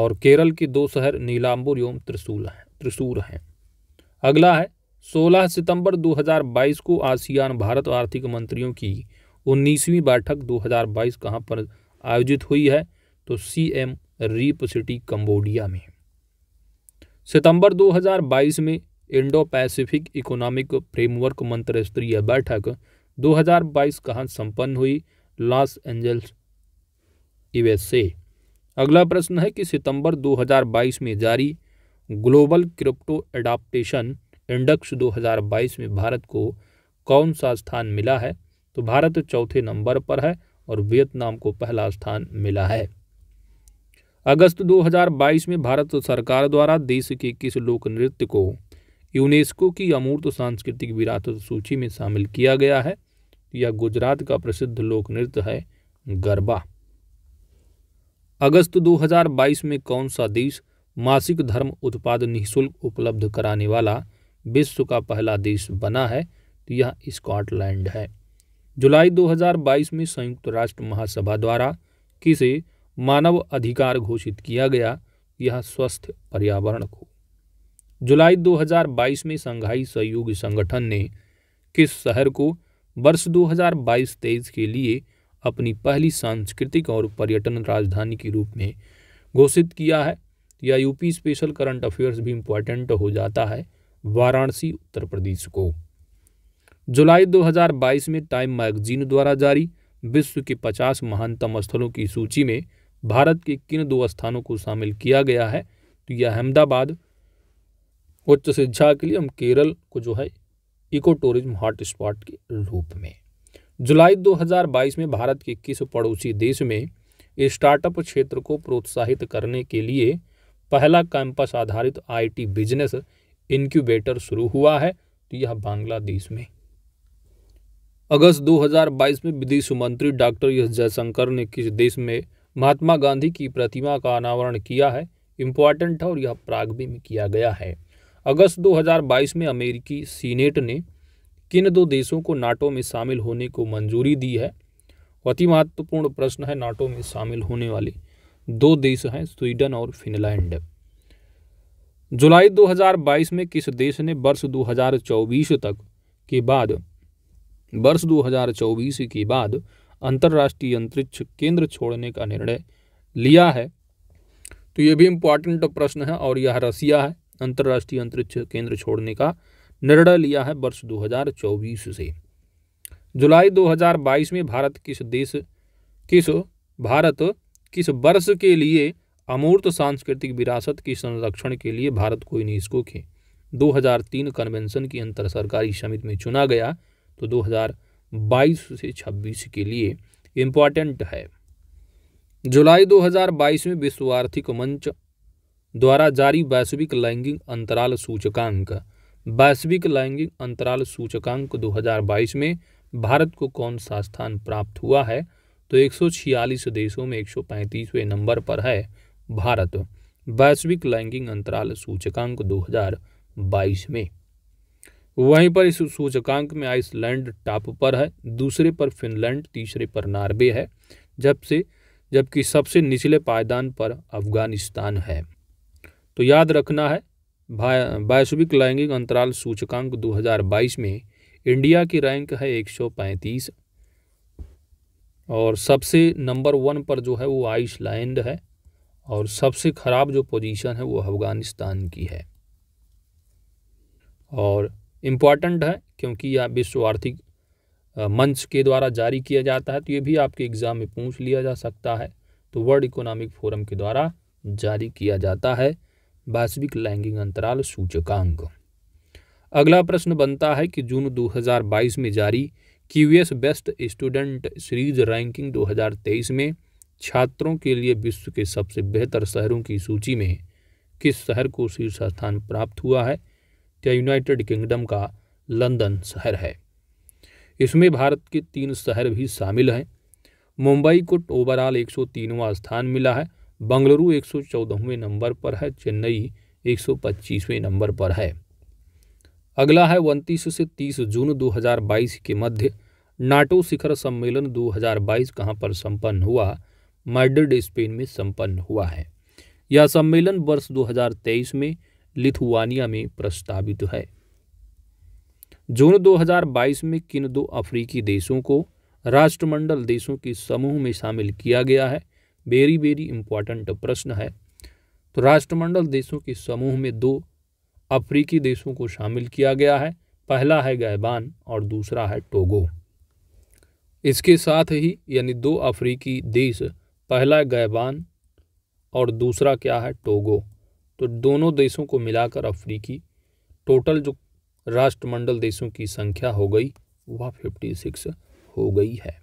और केरल के दो शहर नीलाम्बूर एवं त्रिशूल हैं त्रिशूर हैं अगला है 16 सितंबर 2022 को आसियान भारत आर्थिक मंत्रियों की उन्नीसवीं बैठक 2022 कहां पर आयोजित हुई है तो Siem Reap city Cambodia में सितंबर 2022 में इंडो पैसिफिक इकोनॉमिक फ्रेमवर्क मंत्र स्तरीय बैठक 2022 कहां संपन्न हुई लॉस एंजल्स यूएसए अगला प्रश्न है कि सितंबर 2022 में जारी ग्लोबल क्रिप्टो एडाप्टेशन इंडेक्स 2022 में भारत को कौन सा स्थान मिला है तो भारत चौथे नंबर पर है और वियतनाम को पहला स्थान मिला है अगस्त 2022 में भारत सरकार द्वारा देश के किस लोक नृत्य को यूनेस्को की अमूर्त सांस्कृतिक विरासत सूची में शामिल किया गया है यह गुजरात का प्रसिद्ध लोक नृत्य है गरबा अगस्त 2022 में कौन सा देश मासिक धर्म उत्पाद निःशुल्क उपलब्ध कराने वाला विश्व का पहला देश बना है तो यह स्कॉटलैंड है जुलाई 2022 में संयुक्त राष्ट्र महासभा द्वारा किसे मानव अधिकार घोषित किया गया यह स्वस्थ पर्यावरण को जुलाई 2022 में संघाई सहयोग संगठन ने किस शहर को वर्ष 2022-23 के लिए अपनी पहली सांस्कृतिक और पर्यटन राजधानी के रूप में घोषित किया है या यूपी स्पेशल करंट अफेयर्स भी इम्पोर्टेंट हो जाता है वाराणसी उत्तर प्रदेश को जुलाई 2022 में टाइम मैगजीन द्वारा जारी विश्व के 50 महानतम स्थलों की सूची में भारत के किन दो स्थानों को शामिल किया गया है तो यह अहमदाबाद उच्च शिक्षा के लिए हम केरल को जो है इको टूरिज्म हॉटस्पॉट के रूप में जुलाई 2022 में भारत के किस पड़ोसी देश में स्टार्टअप क्षेत्र को प्रोत्साहित करने के लिए पहला कैंपस आधारित आईटी बिजनेस इनक्यूबेटर शुरू हुआ है तो यह बांग्लादेश में अगस्त 2022 में विदेश मंत्री डॉक्टर एस जयशंकर ने किस देश में महात्मा गांधी की प्रतिमा का अनावरण किया है इम्पॉर्टेंट है और यह भी में किया गया है अगस्त 2022 में अमेरिकी सीनेट ने किन दो देशों को नाटो में शामिल होने को मंजूरी दी है अति महत्वपूर्ण प्रश्न है नाटो में शामिल होने वाले दो देश हैं स्वीडन और फिनलैंड जुलाई 2022 में किस देश ने वर्ष 2024 तक के बाद वर्ष 2024 के बाद अंतर्राष्ट्रीय अंतरिक्ष केंद्र छोड़ने का निर्णय लिया है तो ये भी इम्पॉर्टेंट प्रश्न है और यह रसिया है अंतर्राष्ट्रीय अंतरिक्ष केंद्र छोड़ने का निर्णय लिया है वर्ष 2024 से जुलाई 2022 में भारत किस देश किस भारत किस वर्ष के लिए अमूर्त सांस्कृतिक विरासत के संरक्षण के लिए भारत को यूनेस्को के 2003 कन्वेंशन की अंतर सरकारी समिति में चुना गया तो 2000 बाईस से छब्बीस के लिए इम्पॉर्टेंट है जुलाई 2022 में विश्व आर्थिक मंच द्वारा जारी वैश्विक लैंगिक अंतराल सूचकांक वैश्विक लैंगिक अंतराल सूचकांक 2022 में भारत को कौन सा स्थान प्राप्त हुआ है तो 146 देशों में 135वें नंबर पर है भारत वैश्विक लैंगिक अंतराल सूचकांक 2022 में वहीं पर इस सूचकांक में आइसलैंड टॉप पर है दूसरे पर फिनलैंड तीसरे पर नार्वे है जब से जबकि सबसे निचले पायदान पर अफगानिस्तान है तो याद रखना है वैश्विक लैंगिक अंतराल सूचकांक 2022 में इंडिया की रैंक है 135 और सबसे नंबर वन पर जो है वो आइसलैंड है और सबसे ख़राब जो पोजीशन है वो अफ़गानिस्तान की है और इम्पॉर्टेंट है क्योंकि यह विश्व आर्थिक मंच के द्वारा जारी किया जाता है तो ये भी आपके एग्ज़ाम में पूछ लिया जा सकता है तो वर्ल्ड इकोनॉमिक फोरम के द्वारा जारी किया जाता है वैश्विक लैंगिक अंतराल सूचकांक अगला प्रश्न बनता है कि जून 2022 में जारी QS best student series ranking 2023 में छात्रों के लिए विश्व के सबसे बेहतर शहरों की सूची में किस शहर को शीर्ष स्थान प्राप्त हुआ है या यूनाइटेड किंगडम का लंदन शहर है इसमें भारत के तीन शहर भी शामिल हैं मुंबई को ओवरऑल 103वां स्थान मिला है बंगलुरु 114वें नंबर पर है चेन्नई 125वें नंबर पर है अगला है उनतीस से 30 जून 2022 के मध्य नाटो शिखर सम्मेलन 2022 कहाँ पर संपन्न हुआ मैड्रिड स्पेन में संपन्न हुआ है यह सम्मेलन वर्ष 2023 में लिथुआनिया में प्रस्तावित है जून 2022 में किन दो अफ्रीकी देशों को राष्ट्रमंडल देशों के समूह में शामिल किया गया है वेरी वेरी इंपॉर्टेंट प्रश्न है तो राष्ट्रमंडल देशों के समूह में दो अफ्रीकी देशों को शामिल किया गया है पहला है गैबान और दूसरा है टोगो इसके साथ ही यानी दो अफ्रीकी देश पहला गैबान और दूसरा क्या है टोगो तो दोनों देशों को मिलाकर अफ्रीकी टोटल जो राष्ट्रमंडल देशों की संख्या हो गई वह 56 हो गई है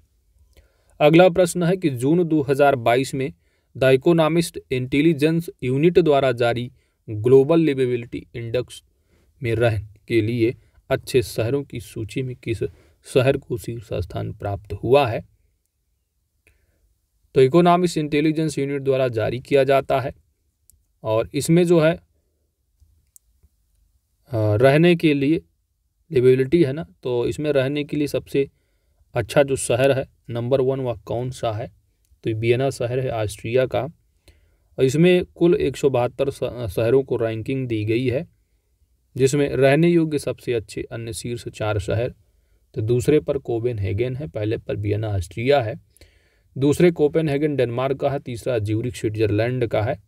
अगला प्रश्न है कि जून 2022 में द इकोनॉमिस्ट इंटेलिजेंस यूनिट द्वारा जारी ग्लोबल लिवेबिलिटी इंडेक्स में रहने के लिए अच्छे शहरों की सूची में किस शहर को शीर्ष स्थान प्राप्त हुआ है तो इकोनॉमिक्स इंटेलिजेंस यूनिट द्वारा जारी किया जाता है और इसमें जो है रहने के लिए लिवेबिलिटी है ना तो इसमें रहने के लिए सबसे अच्छा जो शहर है नंबर वन वह कौन सा है तो बियना शहर है ऑस्ट्रिया का और इसमें कुल एक सौ बहत्तर शहरों को रैंकिंग दी गई है जिसमें रहने योग्य सबसे अच्छे अन्य शीर्ष चार शहर तो दूसरे पर कोबेन हैगन है पहले पर बियना ऑस्ट्रिया है दूसरे कोपेन हैगन डेनमार्क का है तीसरा ज्यूरिक स्विट्जरलैंड का है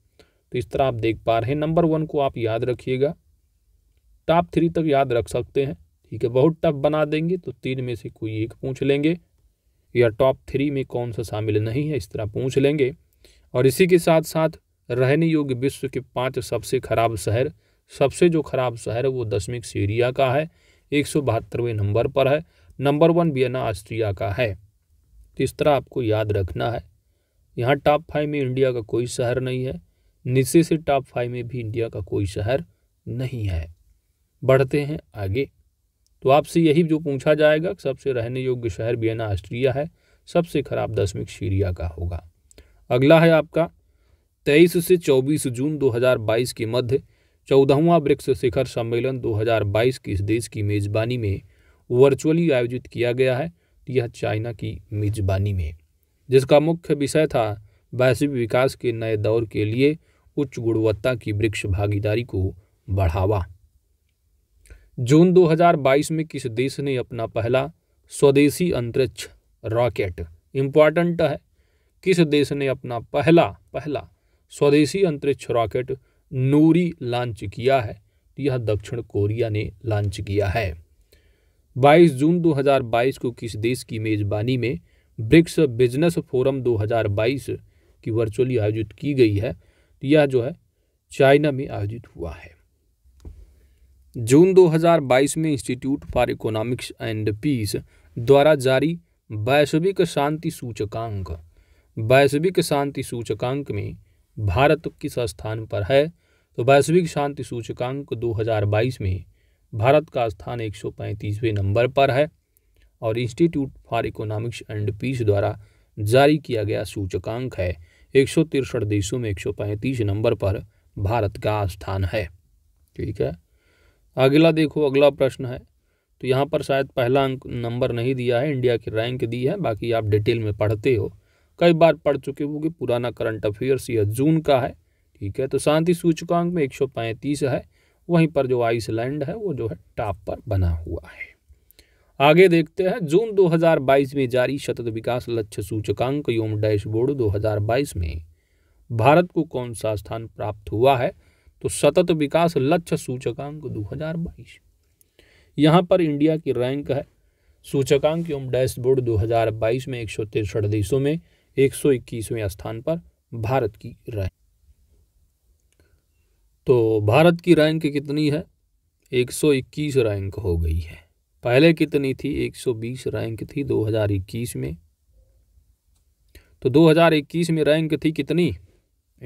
तो इस तरह आप देख पा रहे हैं नंबर वन को आप याद रखिएगा टॉप थ्री तक याद रख सकते हैं ठीक है बहुत टफ बना देंगे तो तीन में से कोई एक पूछ लेंगे या टॉप थ्री में कौन सा शामिल नहीं है इस तरह पूछ लेंगे और इसी के साथ साथ रहने योग्य विश्व के पांच सबसे खराब शहर सबसे जो खराब शहर है वो दशमिक सीरिया का है एक सौ बहत्तरवें नंबर पर है नंबर वन बियना ऑस्ट्रिया का है तो इस तरह आपको याद रखना है यहाँ टॉप फाइव में इंडिया का कोई शहर नहीं है नीचे से टॉप फाइव में भी इंडिया का कोई शहर नहीं है बढ़ते हैं आगे तो आपसे यही जो पूछा जाएगा सबसे रहने योग्य शहर वियना ऑस्ट्रिया है सबसे खराब दशमिक सीरिया का होगा अगला है आपका तेईस से चौबीस जून 2022 के मध्य चौदहवा ब्रिक्स शिखर सम्मेलन 2022 की इस देश की मेज़बानी में वर्चुअली आयोजित किया गया है यह चाइना की मेज़बानी में जिसका मुख्य विषय था वैश्विक विकास के नए दौर के लिए उच्च गुणवत्ता की वृक्ष भागीदारी को बढ़ावा जून 2022 में किस देश ने अपना पहला स्वदेशी अंतरिक्ष रॉकेट इंपॉर्टेंट है किस देश ने अपना पहला पहला स्वदेशी अंतरिक्ष रॉकेट नूरी लॉन्च किया है तो यह दक्षिण कोरिया ने लॉन्च किया है 22 जून 2022 को किस देश की मेजबानी में ब्रिक्स बिजनेस फोरम 2022 की वर्चुअली आयोजित की गई है यह जो है चाइना में आयोजित हुआ है जून 2022 में institute for economics and peace द्वारा जारी वैश्विक शांति सूचकांक वैश्विक शांति सूचकांक में भारत किस स्थान पर है तो वैश्विक शांति सूचकांक 2022 में भारत का स्थान 135वें नंबर पर है और institute for economics and peace द्वारा जारी किया गया सूचकांक है एक सौ तिरसठ देशों में एक सौ पैंतीस नंबर पर भारत का स्थान है ठीक है अगला देखो अगला प्रश्न है तो यहाँ पर शायद पहला अंक नंबर नहीं दिया है इंडिया की रैंक दी है बाकी आप डिटेल में पढ़ते हो कई बार पढ़ चुके हो कि पुराना करंट अफेयर्स यह जून का है ठीक है तो शांति सूचकांक में एक है वहीं पर जो आइसलैंड है वो जो है टॉप पर बना हुआ है आगे देखते हैं जून 2022 में जारी सतत विकास लक्ष्य सूचकांक एवं डैशबोर्ड 2022 में भारत को कौन सा स्थान प्राप्त हुआ है तो सतत विकास लक्ष्य सूचकांक 2022 यहाँ पर इंडिया की रैंक है सूचकांक एवं डैशबोर्ड 2022 में एक देशों में एक स्थान पर भारत की रैंक तो भारत की रैंक कितनी है 121 रैंक हो गई है पहले कितनी थी 120 रैंक थी 2021 में तो 2021 में रैंक थी कितनी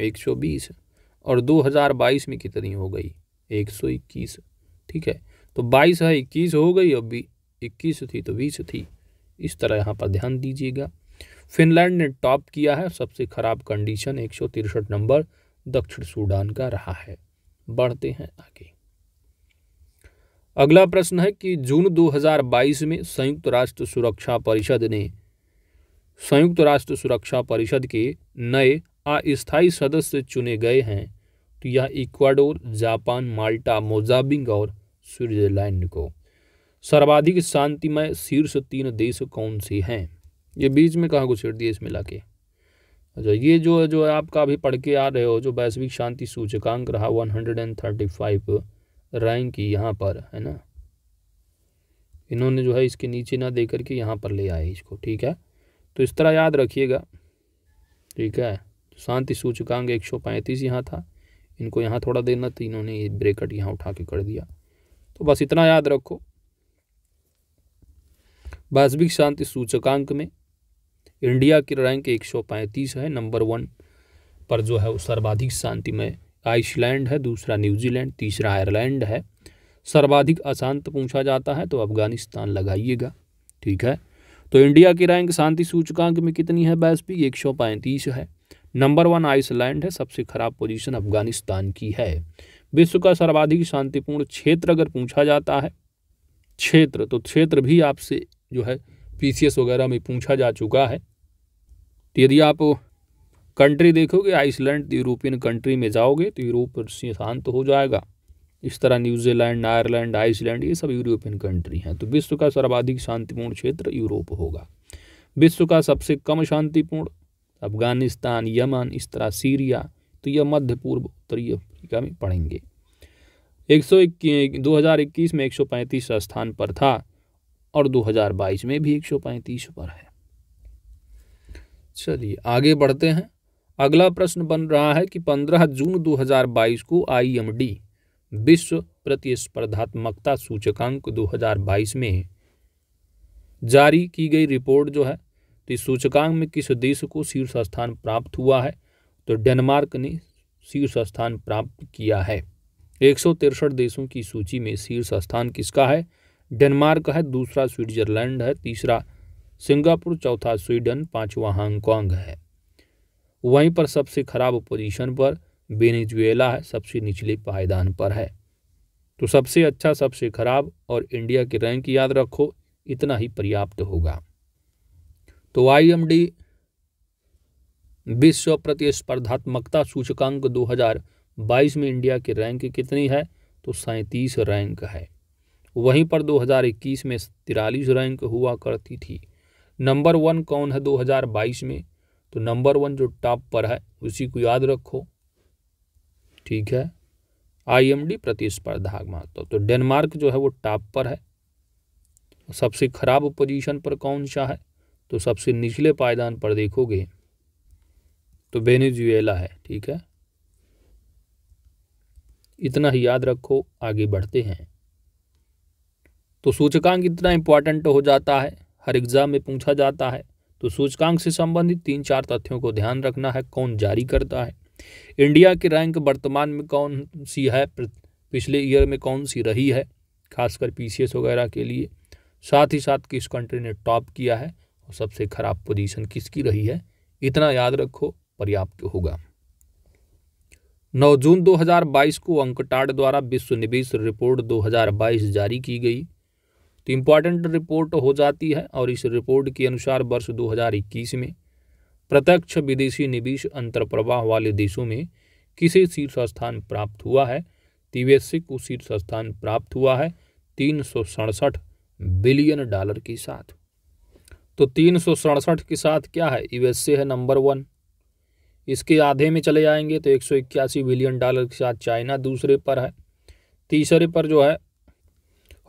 120 और 2022 में कितनी हो गई 121 ठीक है तो 22 है 21 हो गई और इक्कीस थी तो 20 थी इस तरह यहाँ पर ध्यान दीजिएगा फिनलैंड ने टॉप किया है सबसे ख़राब कंडीशन एक नंबर दक्षिण सूडान का रहा है बढ़ते हैं आगे अगला प्रश्न है कि जून 2022 में संयुक्त राष्ट्र सुरक्षा परिषद ने संयुक्त राष्ट्र सुरक्षा परिषद के नए अस्थायी सदस्य चुने गए हैं तो यह इक्वाडोर जापान माल्टा मोजाबिंग और स्विट्जरलैंड को सर्वाधिक शांतिमय शीर्ष तीन देश कौन से हैं ये बीच में कहाँ घुसेड़ दिए इसमें के अच्छा ये जो जो आपका अभी पढ़ के आ रहे हो जो वैश्विक शांति सूचकांक रहा one hundred and thirty five rank की यहाँ पर है ना इन्होंने जो है इसके नीचे ना दे करके यहाँ पर ले आए इसको ठीक है तो इस तरह याद रखिएगा ठीक है तो शांति सूचकांक एक सौ पैंतीस यहाँ था इनको यहाँ थोड़ा देना तो इन्होंने ये ब्रेकट यहाँ उठा के कर दिया तो बस इतना याद रखो वास्तविक शांति सूचकांक में इंडिया की रैंक एक है नंबर वन पर जो है वो सर्वाधिक शांतिमय आइसलैंड है दूसरा न्यूजीलैंड तीसरा आयरलैंड है सर्वाधिक अशांत पूछा जाता है तो अफगानिस्तान लगाइएगा ठीक है तो इंडिया की रैंक शांति सूचकांक में कितनी है बैसपी एक सौ पैंतीस है नंबर वन आइसलैंड है सबसे खराब पोजीशन अफगानिस्तान की है विश्व का सर्वाधिक शांतिपूर्ण क्षेत्र अगर पूछा जाता है क्षेत्र तो क्षेत्र भी आपसे जो है पीसीएस वगैरह में पूछा जा चुका है तो यदि आप कंट्री देखोगे आइसलैंड यूरोपियन कंट्री में जाओगे तो यूरोप शांत तो हो जाएगा इस तरह न्यूजीलैंड आयरलैंड आइसलैंड ये सब यूरोपियन कंट्री हैं तो विश्व का सर्वाधिक शांतिपूर्ण क्षेत्र यूरोप होगा विश्व का सबसे कम शांतिपूर्ण अफगानिस्तान यमन इस तरह सीरिया तो यह मध्य पूर्व उत्तरी अफ्रीका में पढ़ेंगे एक सौ दो हज़ार इक्कीस में एक सौ पैंतीस स्थान पर था और दो हज़ार बाईस में भी एक सौ पैंतीस पर है चलिए आगे बढ़ते हैं अगला प्रश्न बन रहा है कि 15 जून 2022 को आईएमडी विश्व प्रतिस्पर्धात्मकता सूचकांक 2022 में जारी की गई रिपोर्ट जो है तो इस सूचकांक में किस देश को शीर्ष स्थान प्राप्त हुआ है तो डेनमार्क ने शीर्ष स्थान प्राप्त किया है एक देशों की सूची में शीर्ष स्थान किसका है डेनमार्क है दूसरा स्विट्जरलैंड है तीसरा सिंगापुर चौथा स्वीडन पांचवा हांगकांग है वहीं पर सबसे खराब पोजीशन पर वेनेजुएला है सबसे निचले पायदान पर है तो सबसे अच्छा सबसे खराब और इंडिया की रैंक याद रखो इतना ही पर्याप्त होगा तो आईएमडी विश्व प्रतिस्पर्धात्मकता सूचकांक 2022 में इंडिया की रैंक कितनी है तो सैंतीस रैंक है वहीं पर 2021 में तिरालीस रैंक हुआ करती थी नंबर वन कौन है 2022 में तो नंबर वन जो टॉप पर है उसी को याद रखो ठीक है आईएमडी प्रतिस्पर्धा महत्व तो डेनमार्क जो है वो टॉप पर है सबसे खराब पोजीशन पर कौन सा है तो सबसे निचले पायदान पर देखोगे तो बेनेजुएला है ठीक है इतना ही याद रखो आगे बढ़ते हैं तो सूचकांक इतना इम्पॉर्टेंट हो जाता है हर एग्ज़ाम में पूछा जाता है तो सूचकांक से संबंधित तीन चार तथ्यों को ध्यान रखना है कौन जारी करता है इंडिया की रैंक वर्तमान में कौन सी है पिछले ईयर में कौन सी रही है खासकर पीसीएस वगैरह के लिए साथ ही साथ किस कंट्री ने टॉप किया है और सबसे खराब पोजीशन किसकी रही है इतना याद रखो पर्याप्त होगा 9 जून 2022 को अंकटाड़ द्वारा विश्व निवेश रिपोर्ट 2022 जारी की गई तो इम्पॉर्टेंट रिपोर्ट हो जाती है और इस रिपोर्ट के अनुसार वर्ष 2021 में प्रत्यक्ष विदेशी निवेश अंतर प्रवाह वाले देशों में किसे शीर्ष स्थान प्राप्त हुआ है तिवेश को शीर्ष स्थान प्राप्त हुआ है तीन बिलियन डॉलर के साथ तो तीन के साथ क्या है यूएसए है नंबर वन इसके आधे में चले जाएंगे तो एक बिलियन डॉलर के साथ चाइना दूसरे पर है तीसरे पर जो है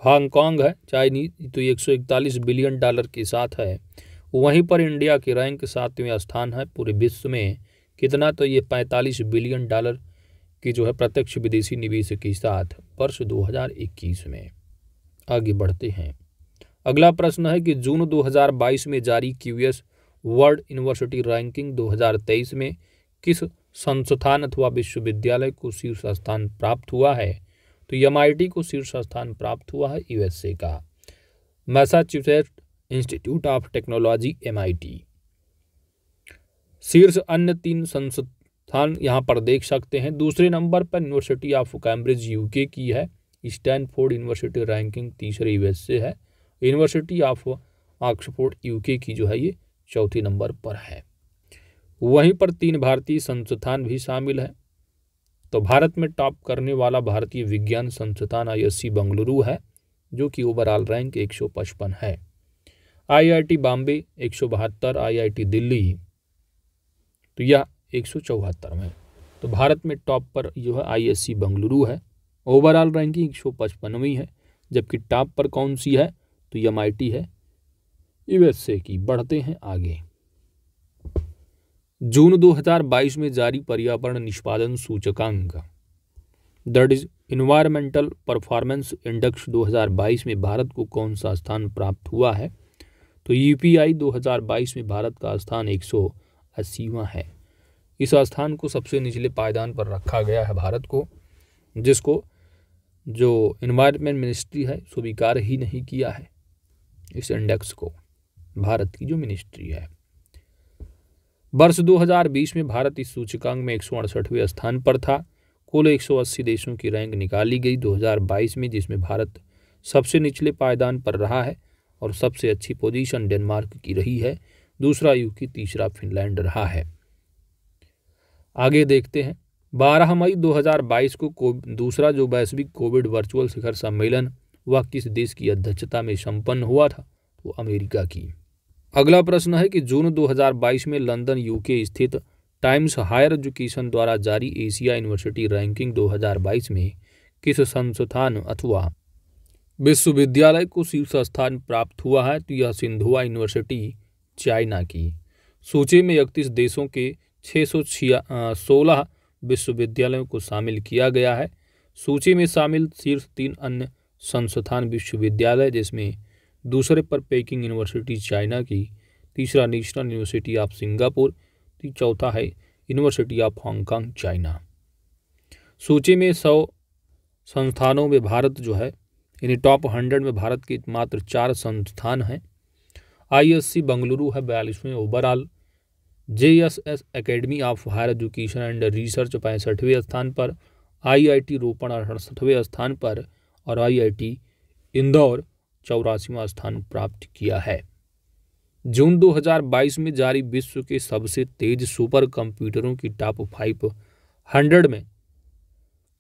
हांगकांग है चाइनीज तो एक सौ इकतालीस बिलियन डॉलर के साथ है वहीं पर इंडिया की रैंक सातवें स्थान है पूरे विश्व में कितना तो ये पैंतालीस बिलियन डॉलर की जो है प्रत्यक्ष विदेशी निवेश के साथ वर्ष 2021 में आगे बढ़ते हैं अगला प्रश्न है कि जून 2022 में जारी क्यूएस वर्ल्ड यूनिवर्सिटी रैंकिंग 2023 में किस संस्थान अथवा विश्वविद्यालय को शीर्ष स्थान प्राप्त हुआ है तो एम को शीर्ष स्थान प्राप्त हुआ है यूएसए का Massachusetts institute of technology M शीर्ष अन्य तीन संस्थान यहाँ पर देख सकते हैं दूसरे नंबर पर यूनिवर्सिटी ऑफ कैम्ब्रिज यूके की है स्टैनफोर्ड यूनिवर्सिटी रैंकिंग तीसरे यूएसए है यूनिवर्सिटी ऑफ ऑक्सफोर्ड यूके की जो है ये चौथी नंबर पर है वहीं पर तीन भारतीय संस्थान भी शामिल हैं तो भारत में टॉप करने वाला भारतीय विज्ञान संस्थान आई बंगलुरु है जो कि ओवरऑल रैंक एक सौ पचपन है आईआईटी बॉम्बे एक सौ बहत्तर आईआईटी दिल्ली तो यह एक सौ चौहत्तर में तो भारत में टॉप पर जो है आईएससी बंगलुरु है ओवरऑल रैंकिंग एक सौ है जबकि टॉप पर कौन सी है तो एम है यूएसए की बढ़ते हैं आगे जून 2022 में जारी पर्यावरण निष्पादन सूचकांक that is environmental performance index 2022 में भारत को कौन सा स्थान प्राप्त हुआ है तो यूपीआई 2022 में भारत का स्थान एक सौ अस्सीवा है इस स्थान को सबसे निचले पायदान पर रखा गया है भारत को जिसको जो इन्वायरमेंट मिनिस्ट्री है स्वीकार ही नहीं किया है इस इंडेक्स को भारत की जो मिनिस्ट्री है वर्ष 2020 में भारत इस सूचकांक में एक स्थान पर था कुल 180 देशों की रैंक निकाली गई 2022 में जिसमें भारत सबसे निचले पायदान पर रहा है और सबसे अच्छी पोजीशन डेनमार्क की रही है दूसरा की तीसरा फिनलैंड रहा है आगे देखते हैं 12 मई 2022 को दूसरा जो वैश्विक कोविड वर्चुअल शिखर सम्मेलन वह किस देश की अध्यक्षता में संपन्न हुआ था वो अमेरिका की अगला प्रश्न है कि जून 2022 में लंदन यूके स्थित टाइम्स हायर एजुकेशन द्वारा जारी एशिया यूनिवर्सिटी रैंकिंग 2022 में किस संस्थान अथवा विश्वविद्यालय को शीर्ष स्थान प्राप्त हुआ है तो यह सिंधुआ यूनिवर्सिटी चाइना की सूची में इकतीस देशों के छः सौ सोलह विश्वविद्यालयों को शामिल किया गया है सूची में शामिल शीर्ष तीन अन्य संस्थान विश्वविद्यालय जिसमें दूसरे पर पेकिंग यूनिवर्सिटी चाइना की तीसरा नेशनल यूनिवर्सिटी ऑफ सिंगापुर चौथा है यूनिवर्सिटी ऑफ हांगकॉन्ग चाइना सूची में सौ संस्थानों में भारत जो है यानी टॉप हंड्रेड में भारत के मात्र चार संस्थान हैं आईएससी बंगलुरु है बयालीसवें overall J S S academy of higher education and research पैंसठवें स्थान पर आईआईटी रोपण अड़सठवें स्थान पर और आईआईटी इंदौर चौरासीवा स्थान प्राप्त किया है जून 2022 में जारी विश्व के सबसे तेज सुपर कंप्यूटरों की टॉप फाइव हंड्रेड में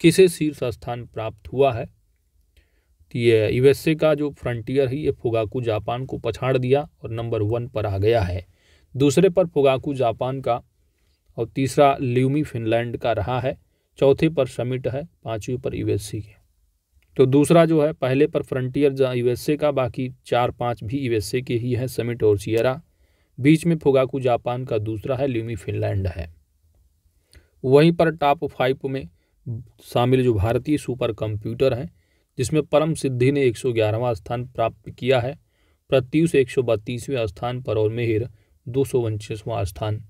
किसे शीर्ष स्थान प्राप्त हुआ है तो ये यूएसए का जो फ्रंटियर है ये फुगाकू जापान को पछाड़ दिया और नंबर वन पर आ गया है दूसरे पर फुगाकू जापान का और तीसरा ल्यूमी फिनलैंड का रहा है चौथे पर समिट है पांचवी पर यूएससी के तो दूसरा जो है पहले पर फ्रंटियर यूएसए का बाकी चार पाँच भी यूएसए के ही हैं समिट और सियरा बीच में फुगाकू जापान का दूसरा है ल्यूमी फिनलैंड है वहीं पर टॉप फाइव में शामिल जो भारतीय सुपर कंप्यूटर हैं जिसमें परम सिद्धि ने एक स्थान प्राप्त किया है प्रत्युष एक स्थान पर और मेहर दो स्थान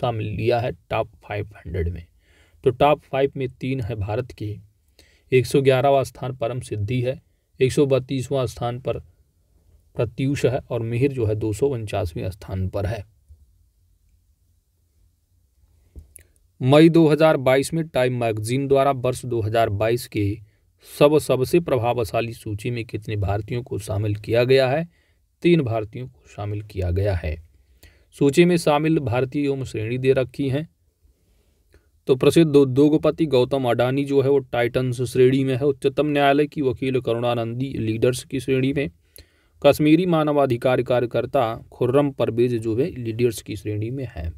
शामिल लिया है टॉप 500 में तो टॉप फाइव में तीन है भारत के एक सौ स्थान परम सिद्धि है एक सौ बत्तीसवां स्थान पर प्रत्यूष है और मिहिर जो है दो सौ उनचासवें स्थान पर है मई 2022 में टाइम मैगजीन द्वारा वर्ष 2022 के सब सबसे प्रभावशाली सूची में कितने भारतीयों को शामिल किया गया है तीन भारतीयों को शामिल किया गया है सूची में शामिल भारतीय में श्रेणी दे रखी हैं तो प्रसिद्ध उद्योगपति गौतम अडानी जो है वो टाइटन्स श्रेणी में है उच्चतम न्यायालय की वकील करुणानंदी लीडर्स की श्रेणी में कश्मीरी मानवाधिकार कार्यकर्ता खुर्रम परवेज जो है लीडर्स की श्रेणी में है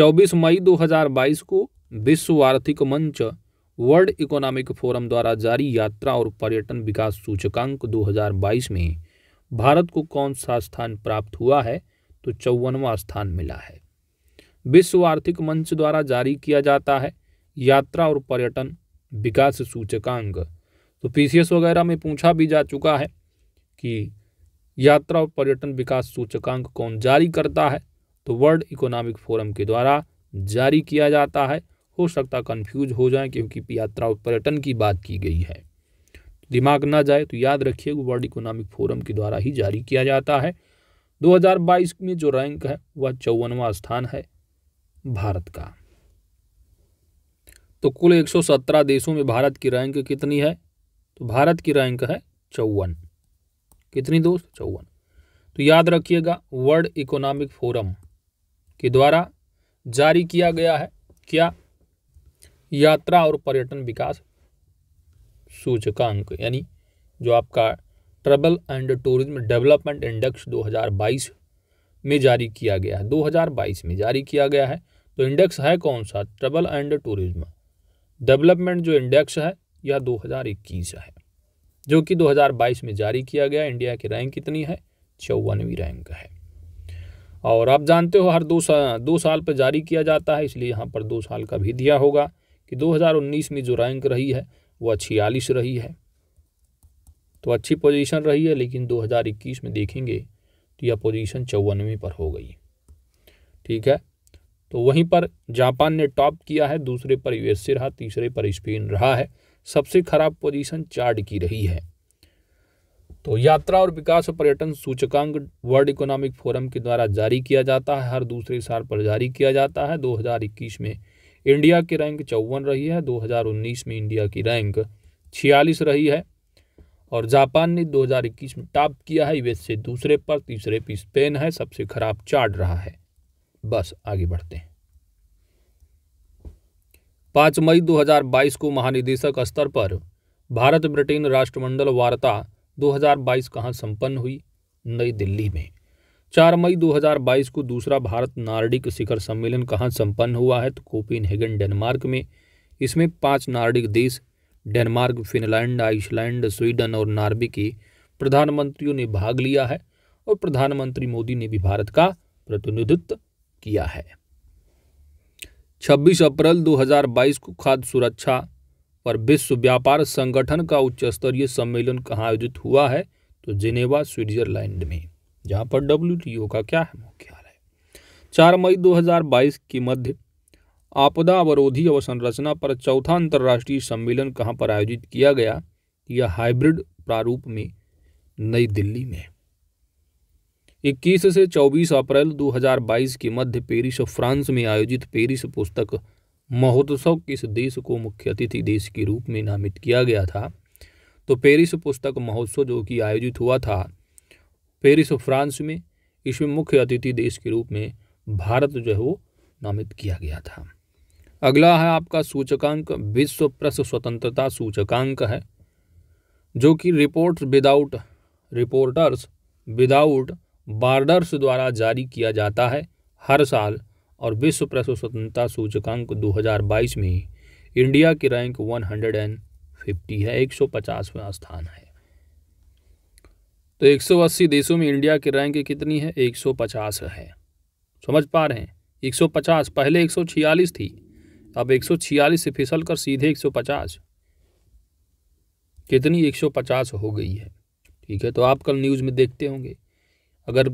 24 मई 2022 को विश्व आर्थिक मंच वर्ल्ड इकोनॉमिक फोरम द्वारा जारी यात्रा और पर्यटन विकास सूचकांक 2022 में भारत को कौन सा स्थान प्राप्त हुआ है तो चौवनवा स्थान मिला है विश्व आर्थिक मंच द्वारा जारी किया जाता है यात्रा और पर्यटन विकास सूचकांक तो पीसीएस वगैरह में पूछा भी जा चुका है कि यात्रा और पर्यटन विकास सूचकांक कौन जारी करता है तो वर्ल्ड इकोनॉमिक फोरम के द्वारा जारी किया जाता है हो सकता कंफ्यूज हो जाए क्योंकि यात्रा और पर्यटन की बात की गई है दिमाग ना जाए तो याद रखिए वर्ल्ड इकोनॉमिक फोरम के द्वारा ही जारी किया जाता है 2022 में जो रैंक है वह चौवनवा स्थान है भारत का तो कुल 117 देशों में भारत की रैंक कितनी है तो भारत की रैंक है चौवन कितनी दोस्त चौवन तो याद रखिएगा वर्ल्ड इकोनॉमिक फोरम के द्वारा जारी किया गया है क्या यात्रा और पर्यटन विकास सूचकांक यानी जो आपका travel and tourism development index 2022 में जारी किया गया है 2022 में जारी किया गया है तो इंडेक्स है कौन सा ट्रेवल एंड टूरिज्म डेवलपमेंट जो इंडेक्स है यह 2021 है जो कि 2022 में जारी किया गया इंडिया की रैंक कितनी है चौवनवीं रैंक है और आप जानते हो हर दो साल दो साल पर जारी किया जाता है इसलिए यहाँ पर दो साल का भी दिया होगा कि 2019 में जो रैंक रही है वह छियालीस रही है तो अच्छी पोजीशन रही है लेकिन 2021 में देखेंगे तो यह पोजीशन चौवनवीं पर हो गई ठीक है तो वहीं पर जापान ने टॉप किया है दूसरे पर यूएसए रहा तीसरे पर स्पेन रहा है सबसे खराब पोजीशन चार्ड की रही है तो यात्रा और विकास पर्यटन सूचकांक वर्ल्ड इकोनॉमिक फोरम के द्वारा जारी किया जाता है हर दूसरे साल पर जारी किया जाता है 2021 में इंडिया की रैंक चौवन रही है 2019 में इंडिया की रैंक छियालीस रही है और जापान ने 2021 में टॉप किया है यूएसए दूसरे पर तीसरे पर स्पेन है सबसे खराब चार्ट रहा है बस आगे बढ़ते हैं पाँच मई 2022 को महानिदेशक स्तर पर भारत ब्रिटेन राष्ट्रमंडल वार्ता 2022 कहाँ संपन्न हुई नई दिल्ली में चार मई 2022 को दूसरा भारत नार्डिक शिखर सम्मेलन कहाँ संपन्न हुआ है तो कोपिन हेगन डेनमार्क में इसमें पांच नार्डिक देश डेनमार्क फिनलैंड आइसलैंड स्वीडन और नॉर्वे के प्रधानमंत्रियों ने भाग लिया है और प्रधानमंत्री मोदी ने भी भारत का प्रतिनिधित्व किया है 26 अप्रैल 2022 को खाद्य सुरक्षा और विश्व व्यापार संगठन का उच्च स्तरीय सम्मेलन कहाँ आयोजित हुआ है तो जिनेवा स्विट्जरलैंड में जहाँ पर डब्ल्यू का क्या है मुख्यालय चार मई 2022 के मध्य आपदा अवरोधी अवसंरचना पर चौथा अंतर्राष्ट्रीय सम्मेलन कहाँ पर आयोजित किया गया यह हाइब्रिड प्रारूप में नई दिल्ली में 21 से 24 अप्रैल 2022 के मध्य पेरिस फ्रांस में आयोजित पेरिस पुस्तक महोत्सव किस देश को मुख्य अतिथि देश के रूप में नामित किया गया था तो पेरिस पुस्तक महोत्सव जो कि आयोजित हुआ था पेरिस फ्रांस में इसमें मुख्य अतिथि देश के रूप में भारत जो है वो नामित किया गया था अगला है आपका सूचकांक विश्व प्रेस स्वतंत्रता सूचकांक है जो कि report without reporters without borders द्वारा जारी किया जाता है हर साल और विश्व प्रेस स्वतंत्रता सूचकांक 2022 में इंडिया की रैंक 150 है 150वां स्थान है तो 180 देशों में इंडिया की रैंक कितनी है 150 है समझ पा रहे हैं 150 पहले 146 थी अब 146 से फिसल कर सीधे 150 कितनी 150 हो गई है ठीक है तो आप कल न्यूज़ में देखते होंगे अगर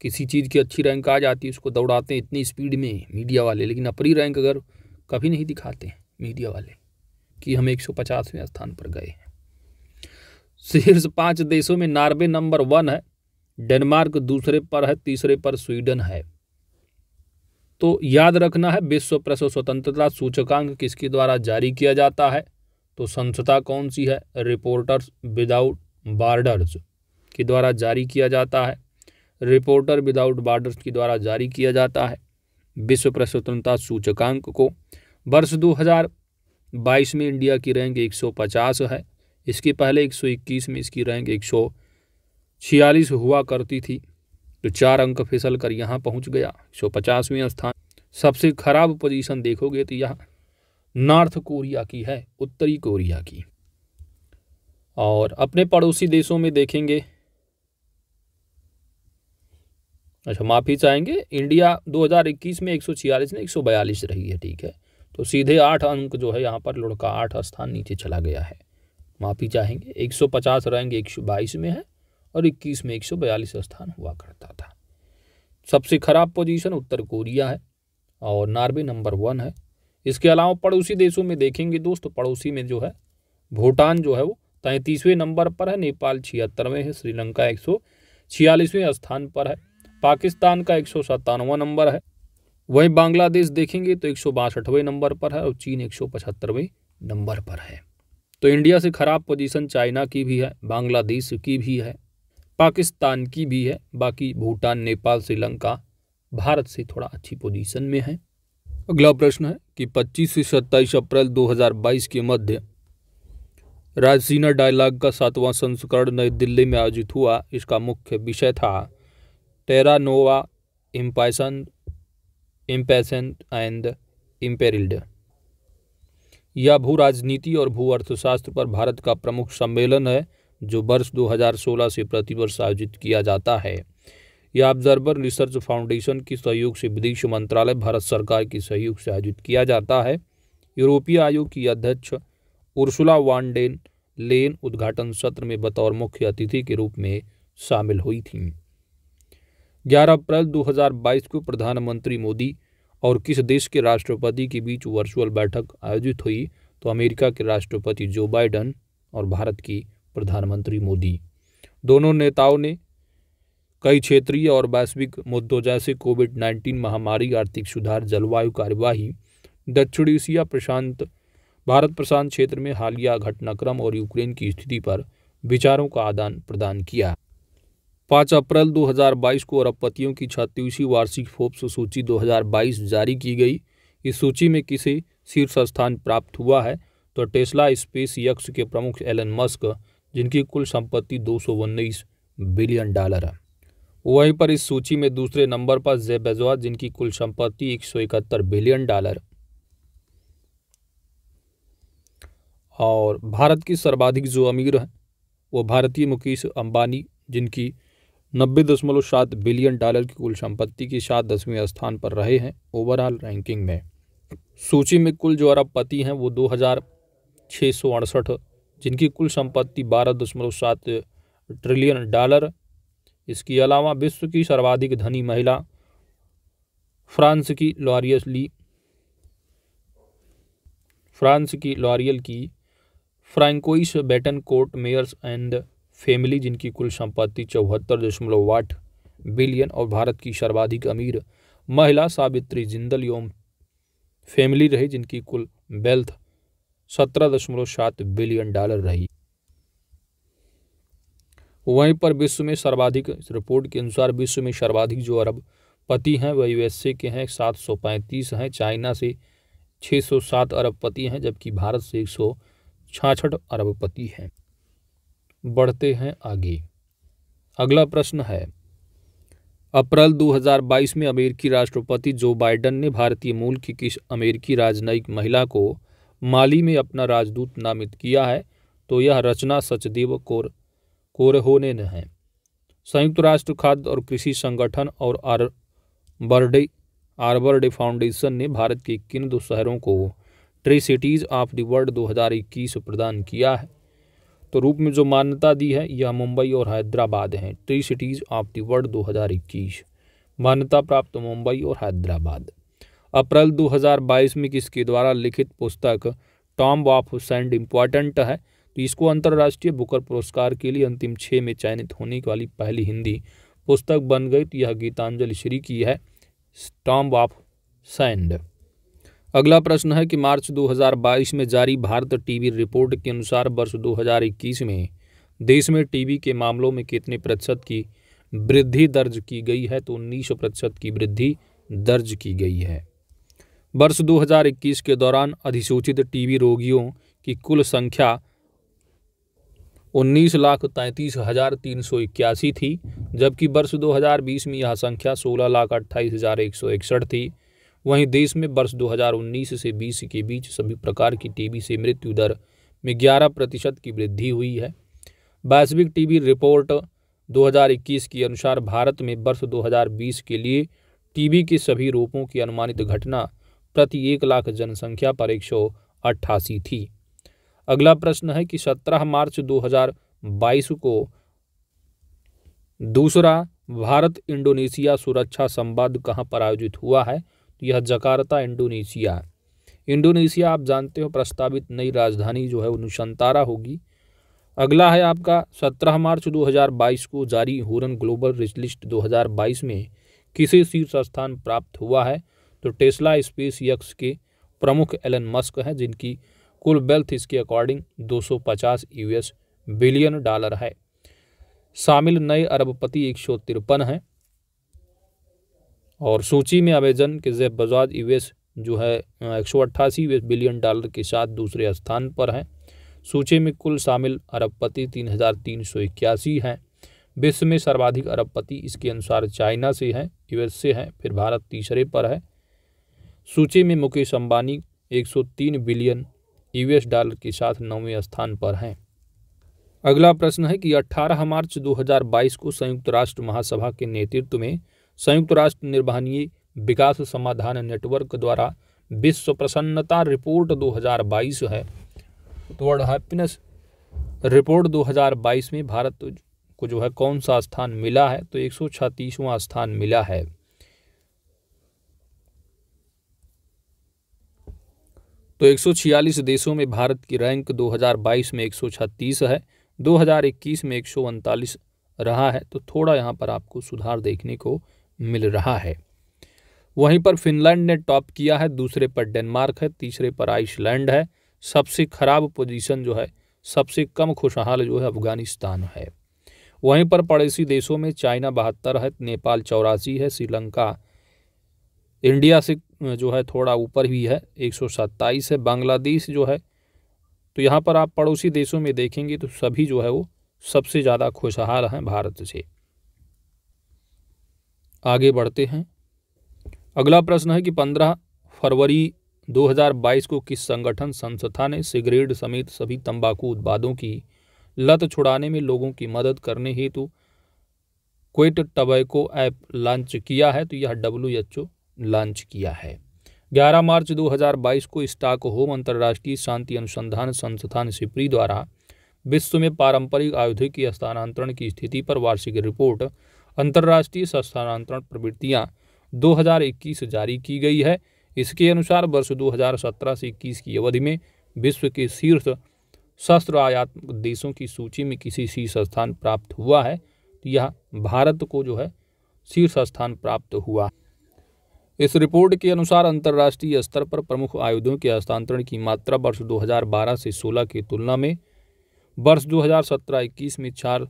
किसी चीज़ की अच्छी रैंक आ जाती है उसको दौड़ाते हैं इतनी स्पीड में मीडिया वाले लेकिन अपनी रैंक अगर कभी नहीं दिखाते हैं मीडिया वाले कि हम एक सौ पचासवें स्थान पर गए हैं शीर्ष पाँच देशों में नार्वे नंबर वन है डेनमार्क दूसरे पर है तीसरे पर स्वीडन है तो याद रखना है विश्व प्रेस स्वतंत्रता सूचकांक किसके द्वारा जारी किया जाता है तो संस्था कौन सी है रिपोर्टर्स विदाउट बॉर्डर्स के द्वारा जारी किया जाता है रिपोर्टर विदाउट बॉर्डर्स के द्वारा जारी किया जाता है विश्व प्रस्वतंत्रता सूचकांक को वर्ष 2022 में इंडिया की रैंक 150 है इसके पहले 121 में इसकी रैंक एक हुआ करती थी तो चार अंक फिसल कर यहाँ पहुँच गया एक स्थान सबसे खराब पोजीशन देखोगे तो यह नॉर्थ कोरिया की है उत्तरी कोरिया की और अपने पड़ोसी देशों में देखेंगे अच्छा माफ़ी चाहेंगे इंडिया 2021 में 146 ने 142 रही है ठीक है तो सीधे आठ अंक जो है यहाँ पर लुढ़का आठ स्थान नीचे चला गया है माफ़ी चाहेंगे 150 रैंक 122 में है और 21 में 142 स्थान हुआ करता था सबसे खराब पोजीशन उत्तर कोरिया है और नार्वे नंबर वन है इसके अलावा पड़ोसी देशों में देखेंगे दोस्त पड़ोसी में जो है भूटान जो है वो तैंतीसवें नंबर पर है नेपाल छिहत्तरवें है श्रीलंका एक सौ छियालीसवें स्थान पर है पाकिस्तान का एक नंबर है वहीं बांग्लादेश देखेंगे तो एक नंबर पर है और चीन एक नंबर पर है तो इंडिया से खराब पोजीशन चाइना की भी है बांग्लादेश की भी है पाकिस्तान की भी है बाकी भूटान नेपाल श्रीलंका भारत से थोड़ा अच्छी पोजीशन में है अगला प्रश्न है कि 25 से 27 अप्रैल 2022 के मध्य राजसीना डायलॉग का सातवां संस्करण नई दिल्ली में आयोजित हुआ इसका मुख्य विषय था टेरा नोवा इम्पाइसन इम्पैसेंट एंड इम्पेरिल्ड यह भू राजनीति और भू अर्थशास्त्र पर भारत का प्रमुख सम्मेलन है जो वर्ष 2016 से प्रतिवर्ष आयोजित किया जाता है यह ऑब्जर्वर रिसर्च फाउंडेशन की सहयोग से विदेश मंत्रालय भारत सरकार की सहयोग से आयोजित किया जाता है यूरोपीय आयोग की अध्यक्ष उर्सुला वानडेन लेन उद्घाटन सत्र में बतौर मुख्य अतिथि के रूप में शामिल हुई थीं 11 अप्रैल 2022 को प्रधानमंत्री मोदी और किस देश के राष्ट्रपति के बीच वर्चुअल बैठक आयोजित हुई तो अमेरिका के राष्ट्रपति जो बाइडन और भारत की प्रधानमंत्री मोदी दोनों नेताओं ने कई क्षेत्रीय और वैश्विक मुद्दों जैसे कोविड 19 महामारी आर्थिक सुधार जलवायु कार्यवाही दक्षिण एशिया प्रशांत भारत प्रशांत क्षेत्र में हालिया घटनाक्रम और यूक्रेन की स्थिति पर विचारों का आदान प्रदान किया पाँच अप्रैल 2022 को अरबपतियों की छत्तीसवीं वार्षिक फोप्स सूची 2022 जारी की गई इस सूची में किसे शीर्ष स्थान प्राप्त हुआ है तो टेस्ला स्पेस यक्स के प्रमुख एलन मस्क जिनकी कुल संपत्ति दो बिलियन डॉलर है वहीं पर इस सूची में दूसरे नंबर पर जेबेजवा जिनकी कुल संपत्ति एक बिलियन डॉलर और भारत की सर्वाधिक जो अमीर हैं वो भारतीय मुकेश अंबानी जिनकी नब्बे दशमलव सात बिलियन डॉलर की कुल संपत्ति की सात दसवें स्थान पर रहे हैं ओवरऑल रैंकिंग में सूची में कुल जो अरबपति हैं वो दो हज़ार छः सौ अड़सठ जिनकी कुल संपत्ति बारह दशमलव सात ट्रिलियन डॉलर इसके अलावा विश्व की सर्वाधिक धनी महिला फ्रांस की लॉरियस ली फ्रांस की लॉरियल की Francoise Bettencourt Meyers and family जिनकी कुल संपत्ति चौहत्तर दशमलव आठ बिलियन और भारत की सर्वाधिक अमीर महिला सावित्री जिंदल योम फैमिली रही जिनकी कुल वेल्थ सत्रह दशमलव सात बिलियन डॉलर रही वहीं पर विश्व में सर्वाधिक रिपोर्ट के अनुसार विश्व में सर्वाधिक जो अरब पति हैं वह यूएसए के हैं सात सौ पैंतीस हैं चाइना से सौ सात अरब पति हैं जबकि भारत से एक सौ अरब पति हैं बढ़ते हैं आगे अगला प्रश्न है अप्रैल 2022 में अमेरिकी राष्ट्रपति जो बाइडन ने भारतीय मूल की किस अमेरिकी राजनयिक महिला को माली में अपना राजदूत नामित किया है तो यह रचना सचदेव कोर कोरहोने ने है संयुक्त राष्ट्र खाद्य और कृषि संगठन और आर बर्डे आर्बर्डे फाउंडेशन ने भारत के किन दो शहरों को tree cities of the world 2021 प्रदान किया है तो रूप में जो मान्यता दी है यह मुंबई और हैदराबाद हैं tree cities of the world 2021 मान्यता प्राप्त मुंबई और हैदराबाद अप्रैल 2022 में किसके द्वारा लिखित पुस्तक टॉम ऑफ सैंड इम्पॉर्टेंट है तो इसको अंतर्राष्ट्रीय बुकर पुरस्कार के लिए अंतिम छः में चयनित होने वाली पहली हिंदी पुस्तक बन गई तो यह गीतांजलि श्री की है टॉम ऑफ सैंड अगला प्रश्न है कि मार्च 2022 में जारी भारत टीवी रिपोर्ट के अनुसार वर्ष 2021 में देश में टीवी के मामलों में कितने प्रतिशत की वृद्धि दर्ज की गई है तो उन्नीस प्रतिशत की वृद्धि दर्ज की गई है वर्ष 2021 के दौरान अधिसूचित टीवी रोगियों की कुल संख्या उन्नीस लाख तैंतीस हज़ार तीन सौ इक्यासी थी जबकि वर्ष 2020 में यह संख्या सोलह लाख अट्ठाईस हज़ार एक सौ इकसठ थी वहीं देश में वर्ष 2019 से 20 के बीच सभी प्रकार की टीबी से मृत्यु दर में 11 प्रतिशत की वृद्धि हुई है वैश्विक टीबी रिपोर्ट 2021 के अनुसार भारत में वर्ष 2020 के लिए टीबी के सभी रूपों की अनुमानित घटना प्रति एक लाख जनसंख्या पर एक थी अगला प्रश्न है कि 17 मार्च 2022 को दूसरा भारत इंडोनेशिया सुरक्षा संवाद कहाँ पर आयोजित हुआ है तो यह जकार्ता इंडोनेशिया इंडोनेशिया आप जानते हो प्रस्तावित नई राजधानी जो है वो नुशंतारा होगी अगला है आपका 17 मार्च 2022 को जारी हुरन ग्लोबल लिस्ट 2022 में किसे शीर्ष स्थान प्राप्त हुआ है तो टेस्ला स्पेस यक्स के प्रमुख एलन मस्क हैं जिनकी कुल वेल्थ इसके अकॉर्डिंग 250 यूएस बिलियन डॉलर है शामिल नए अरबपति एक सौ तिरपन हैं और सूची में आवेदन के जेब बजाज यूएस जो है एक सौ अट्ठासी बिलियन डॉलर के साथ दूसरे स्थान पर हैं सूची में कुल शामिल अरबपति तीन हज़ार तीन सौ इक्यासी हैं विश्व में सर्वाधिक अरबपति इसके अनुसार चाइना से हैं यूएस से हैं फिर भारत तीसरे पर है सूची में Mukesh Ambani 103 billion US dollar के साथ नौवें स्थान पर हैं अगला प्रश्न है कि 18 मार्च 2022 को संयुक्त राष्ट्र महासभा के नेतृत्व में संयुक्त राष्ट्र निर्वहनीय विकास समाधान नेटवर्क द्वारा विश्व प्रसन्नता रिपोर्ट 2022 है वर्ल्ड हैप्पीनेस रिपोर्ट 2022 में भारत को जो है कौन सा स्थान मिला है तो एक स्थान मिला है तो 146 देशों में भारत की रैंक 2022 में 136 है 2021 में एक रहा है तो थोड़ा यहाँ पर आपको सुधार देखने को मिल रहा है वहीं पर फिनलैंड ने टॉप किया है दूसरे पर डेनमार्क है तीसरे पर आइसलैंड है सबसे खराब पोजीशन जो है सबसे कम खुशहाल जो है अफगानिस्तान है वहीं पर पड़ोसी देशों में चाइना बहत्तर है नेपाल चौरासी है श्रीलंका इंडिया से जो है थोड़ा ऊपर भी है एक है बांग्लादेश जो है तो यहाँ पर आप पड़ोसी देशों में देखेंगे तो सभी जो है वो सबसे ज़्यादा खुशहाल हैं भारत से आगे बढ़ते हैं अगला प्रश्न है कि 15 फरवरी 2022 को किस संगठन संस्था ने सिगरेट समेत सभी तंबाकू उत्पादों की लत छुड़ाने में लोगों की मदद करने हेतु क्विट टबैको ऐप लॉन्च किया है तो यह डब्ल्यू एच ओ लॉन्च किया है 11 मार्च 2022 को होम अंतर्राष्ट्रीय शांति अनुसंधान संस्थान सिप्री द्वारा विश्व में पारंपरिक आयुधिक स्थानांतरण की स्थिति पर वार्षिक रिपोर्ट अंतर्राष्ट्रीय स्थानांतरण प्रवृत्तियाँ 2021 जारी की गई है इसके अनुसार वर्ष 2017 से इक्कीस की अवधि में विश्व के शीर्ष शस्त्र आयात देशों की सूची में किसी शीर्ष स्थान प्राप्त हुआ है तो यह भारत को जो है शीर्ष स्थान प्राप्त हुआ इस रिपोर्ट के अनुसार अंतर्राष्ट्रीय स्तर पर प्रमुख आयुधों के हस्तांतरण की मात्रा वर्ष 2012 से 16 की तुलना में वर्ष 2017-21 में चार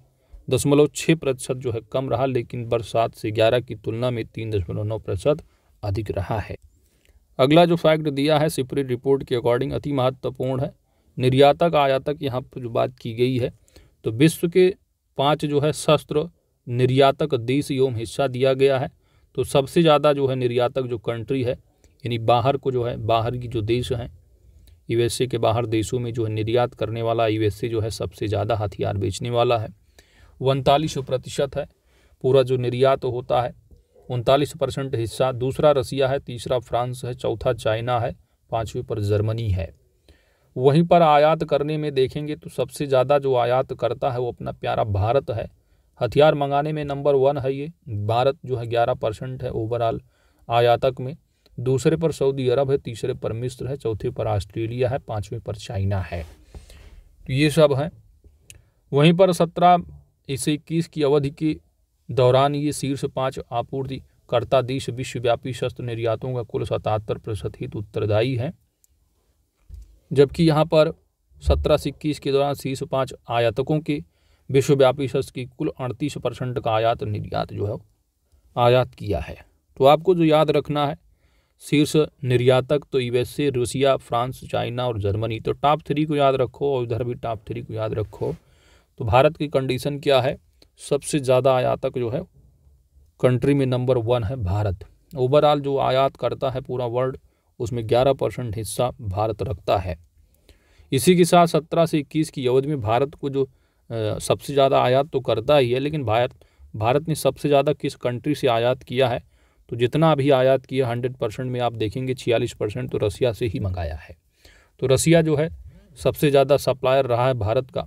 दशमलव छः प्रतिशत जो है कम रहा लेकिन बरसात से ग्यारह की तुलना में तीन दशमलव नौ प्रतिशत अधिक रहा है अगला जो फैक्ट दिया है सिपरी रिपोर्ट के अकॉर्डिंग अति महत्वपूर्ण है निर्यातक आयातक यहाँ पर जो बात की गई है तो विश्व के पाँच जो है शस्त्र निर्यातक देश एवं हिस्सा दिया गया है तो सबसे ज़्यादा जो है निर्यातक जो कंट्री है यानी बाहर को जो है बाहर की जो देश हैं यूएसए के बाहर देशों में जो है निर्यात करने वाला यूएसए जो है सबसे ज़्यादा हथियार बेचने वाला है उनतालीस प्रतिशत है पूरा जो निर्यात होता है उनतालीस परसेंट हिस्सा दूसरा रसिया है तीसरा फ्रांस है चौथा चाइना है पाँचवें पर जर्मनी है वहीं पर आयात करने में देखेंगे तो सबसे ज़्यादा जो आयात करता है वो अपना प्यारा भारत है हथियार मंगाने में नंबर वन है ये भारत जो है ग्यारह परसेंट है ओवरऑल आयातक में दूसरे पर सऊदी अरब है तीसरे पर मिस्र है चौथे पर ऑस्ट्रेलिया है पाँचवें पर चाइना है तो ये सब है वहीं पर सत्रह इसे इक्कीस की अवधि के दौरान ये शीर्ष पाँच आपूर्ति कर्ता देश विश्वव्यापी शस्त्र निर्यातों का कुल सतहत्तर प्रतिशत हित तो उत्तरदायी है जबकि यहाँ पर सत्रह से इक्कीस के दौरान शीर्ष पाँच आयातकों के विश्वव्यापी शस्त्र की कुल अड़तीस परसेंट का आयात निर्यात जो है आयात किया है तो आपको जो याद रखना है शीर्ष निर्यातक तो यूएसए रूसिया फ्रांस चाइना और जर्मनी तो टॉप थ्री को याद रखो और इधर भी टॉप थ्री को याद रखो तो भारत की कंडीशन क्या है सबसे ज़्यादा आयातक जो है कंट्री में नंबर वन है भारत ओवरऑल जो आयात करता है पूरा वर्ल्ड उसमें ग्यारह परसेंट हिस्सा भारत रखता है इसी के साथ सत्रह से इक्कीस की अवधि में भारत को जो सबसे ज़्यादा आयात तो करता ही है लेकिन भारत भारत ने सबसे ज़्यादा किस कंट्री से आयात किया है तो जितना अभी आयात किया हंड्रेड परसेंट में आप देखेंगे छियालीस परसेंट तो रसिया से ही मंगाया है तो रसिया जो है सबसे ज़्यादा सप्लायर रहा है भारत का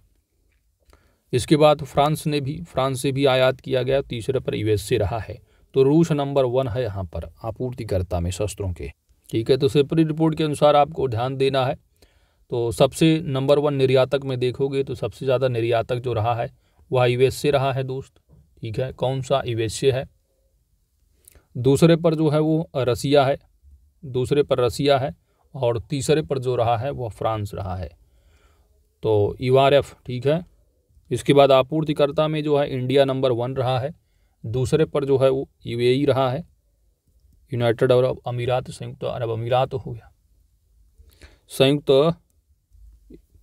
इसके बाद फ्रांस ने भी फ्रांस से भी आयात किया गया तीसरे पर यूएसए रहा है तो रूस नंबर वन है यहाँ पर आपूर्तिकर्ता में शस्त्रों के ठीक है तो सेपरी रिपोर्ट के अनुसार आपको ध्यान देना है तो सबसे नंबर वन निर्यातक में देखोगे तो सबसे ज़्यादा निर्यातक जो रहा है वह यूएसए रहा है दोस्त ठीक है कौन सा यूएसए है दूसरे पर जो है वो रसिया है दूसरे पर रसिया है और तीसरे पर जो रहा है वह फ्रांस रहा है तो यू ठीक है इसके बाद आपूर्तिकर्ता में जो है इंडिया नंबर वन रहा है दूसरे पर जो है वो यूएई रहा है यूनाइटेड अरब अमीरात संयुक्त अरब अमीरात हो गया संयुक्त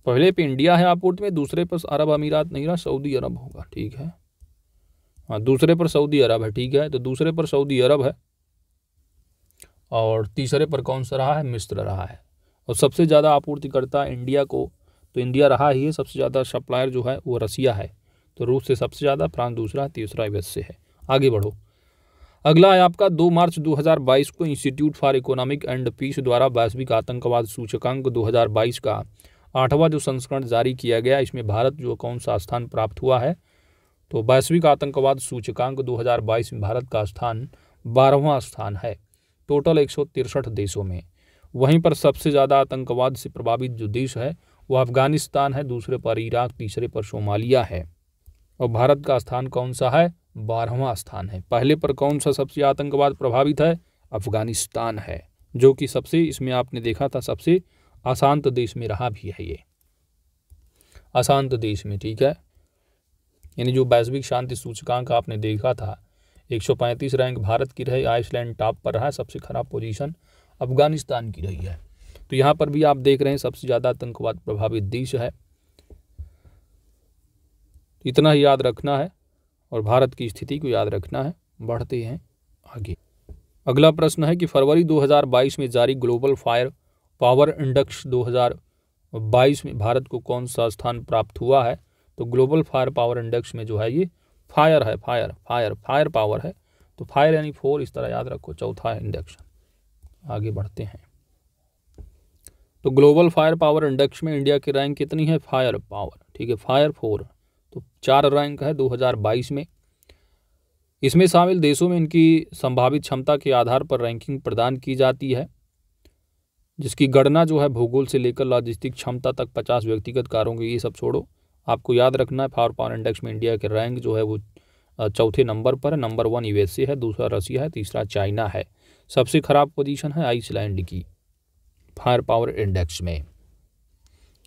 पहले पे इंडिया है आपूर्ति में दूसरे पर अरब अमीरात नहीं रहा सऊदी अरब होगा ठीक है हाँ दूसरे पर सऊदी अरब है ठीक है तो दूसरे पर सऊदी अरब है और तीसरे पर कौन सा रहा है मिस्र रहा है और सबसे ज़्यादा आपूर्तिकर्ता इंडिया को तो इंडिया रहा ही है सबसे ज़्यादा सप्लायर जो है वो रसिया है तो रूस से सबसे ज़्यादा फ्रांस दूसरा तीसरा यूएस से है आगे बढ़ो अगला है आपका 2 मार्च 2022 को institute for economic and peace द्वारा वैश्विक आतंकवाद सूचकांक 2022 का आठवां जो संस्करण जारी किया गया इसमें भारत जो कौन सा स्थान प्राप्त हुआ है तो वैश्विक आतंकवाद सूचकांक 2022 में भारत का स्थान बारहवां स्थान है टोटल एक देशों में वहीं पर सबसे ज़्यादा आतंकवाद से प्रभावित जो देश है वो अफ़गानिस्तान है दूसरे पर इराक तीसरे पर सोमालिया है और भारत का स्थान कौन सा है बारहवा स्थान है पहले पर कौन सा सबसे आतंकवाद प्रभावित है अफ़गानिस्तान है जो कि सबसे इसमें आपने देखा था सबसे अशांत देश में रहा भी है ये अशांत देश में ठीक है यानी जो वैश्विक शांति सूचकांक आपने देखा था 135 रैंक भारत की रही आइसलैंड टॉप पर रहा सबसे खराब पोजीशन अफगानिस्तान की रही है तो यहाँ पर भी आप देख रहे हैं सबसे ज़्यादा आतंकवाद प्रभावित देश है इतना ही याद रखना है और भारत की स्थिति को याद रखना है बढ़ते हैं आगे अगला प्रश्न है कि फरवरी 2022 में जारी ग्लोबल फायर पावर इंडेक्स 2022 में भारत को कौन सा स्थान प्राप्त हुआ है तो ग्लोबल फायर पावर इंडेक्स में जो है ये फायर है फायर फायर फायर पावर है तो फायर यानी फोर इस तरह याद रखो चौथा है इंडक्शन आगे बढ़ते हैं तो ग्लोबल फायर पावर इंडेक्स में इंडिया की रैंक कितनी है फायर पावर ठीक है फायर फोर तो चार रैंक है 2022 में इसमें शामिल देशों में इनकी संभावित क्षमता के आधार पर रैंकिंग प्रदान की जाती है जिसकी गणना जो है भूगोल से लेकर लॉजिस्टिक क्षमता तक 50 व्यक्तिगत कारों के ये सब छोड़ो आपको याद रखना है फायर पावर इंडेक्स में इंडिया के रैंक जो है वो चौथे नंबर पर है नंबर वन यूएसए है दूसरा रसिया है तीसरा चाइना है सबसे खराब पोजीशन है आइसलैंड की फायर पावर इंडेक्स में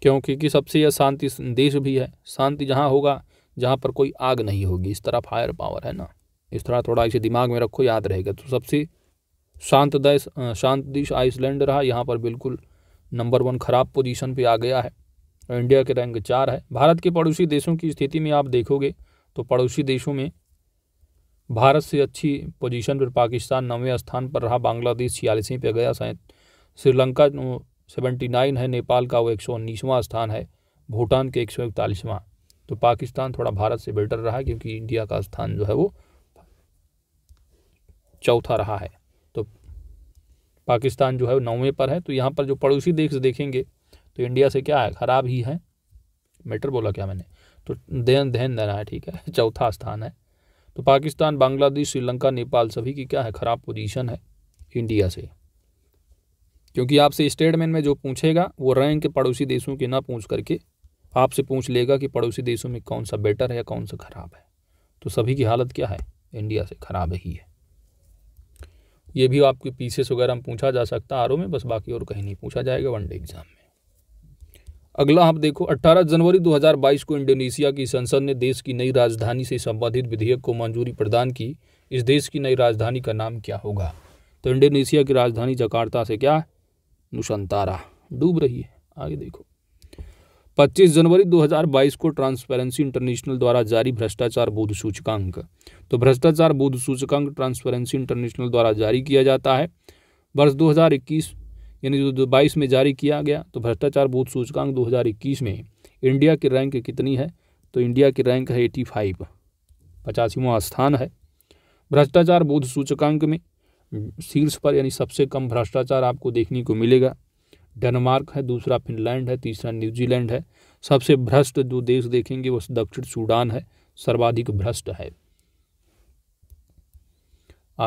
क्योंकि कि सबसे यह शांति देश भी है शांति जहाँ होगा जहाँ पर कोई आग नहीं होगी इस तरह फायर पावर है ना इस तरह थोड़ा इसे दिमाग में रखो याद रहेगा तो सबसे शांत देश शांत देश आइसलैंड रहा यहाँ पर बिल्कुल नंबर वन खराब पोजीशन पे आ गया है इंडिया के रैंक चार है भारत के पड़ोसी देशों की स्थिति में आप देखोगे तो पड़ोसी देशों में भारत से अच्छी पोजीशन पर पाकिस्तान नवे स्थान पर रहा बांग्लादेश छियालीसवीं पे गया श्रीलंका सेवेंटी नाइन है नेपाल का वो एक सौ उन्नीसवां स्थान है भूटान के एक सौ इकतालीसवां तो पाकिस्तान थोड़ा भारत से बेटर रहा क्योंकि इंडिया का स्थान जो है वो चौथा रहा है तो पाकिस्तान जो है नौवें पर है तो यहाँ पर जो पड़ोसी देश देखेंगे तो इंडिया से क्या है खराब ही है मेटर बोला क्या मैंने तो ध्यान ध्यान देना है ठीक है चौथा स्थान है तो पाकिस्तान बांग्लादेश श्रीलंका नेपाल सभी की क्या है खराब पोजीशन है इंडिया से क्योंकि आपसे स्टेटमेंट में जो पूछेगा वो रैंक के पड़ोसी देशों की ना पूछ करके आपसे पूछ लेगा कि पड़ोसी देशों में कौन सा बेटर है या कौन सा ख़राब है तो सभी की हालत क्या है इंडिया से ख़राब ही है ये भी आपके पीसेस वगैरह में पूछा जा सकता आर में बस बाकी और कहीं नहीं पूछा जाएगा वनडे एग्ज़ाम में अगला आप देखो 18 जनवरी 2022 को इंडोनेशिया की संसद ने देश की नई राजधानी से संबंधित विधेयक को मंजूरी प्रदान की इस देश की नई राजधानी का नाम क्या होगा तो इंडोनेशिया की राजधानी जकार्ता से क्या नुशंतारा डूब रही है आगे देखो 25 जनवरी 2022 को ट्रांसपेरेंसी इंटरनेशनल द्वारा जारी भ्रष्टाचार बोध सूचकांक तो भ्रष्टाचार बोध सूचकांक ट्रांसपेरेंसी इंटरनेशनल द्वारा जारी किया जाता है वर्ष 2021 यानी जो बाईस में जारी किया गया तो भ्रष्टाचार बोध सूचकांक 2021 में इंडिया की रैंक कितनी है तो इंडिया की रैंक है एटी फाइव स्थान है भ्रष्टाचार बोध सूचकांक में शीर्ष पर यानी सबसे कम भ्रष्टाचार आपको देखने को मिलेगा डेनमार्क है दूसरा फिनलैंड है तीसरा न्यूजीलैंड है सबसे भ्रष्ट जो देश देखेंगे वो दक्षिण सूडान है सर्वाधिक भ्रष्ट है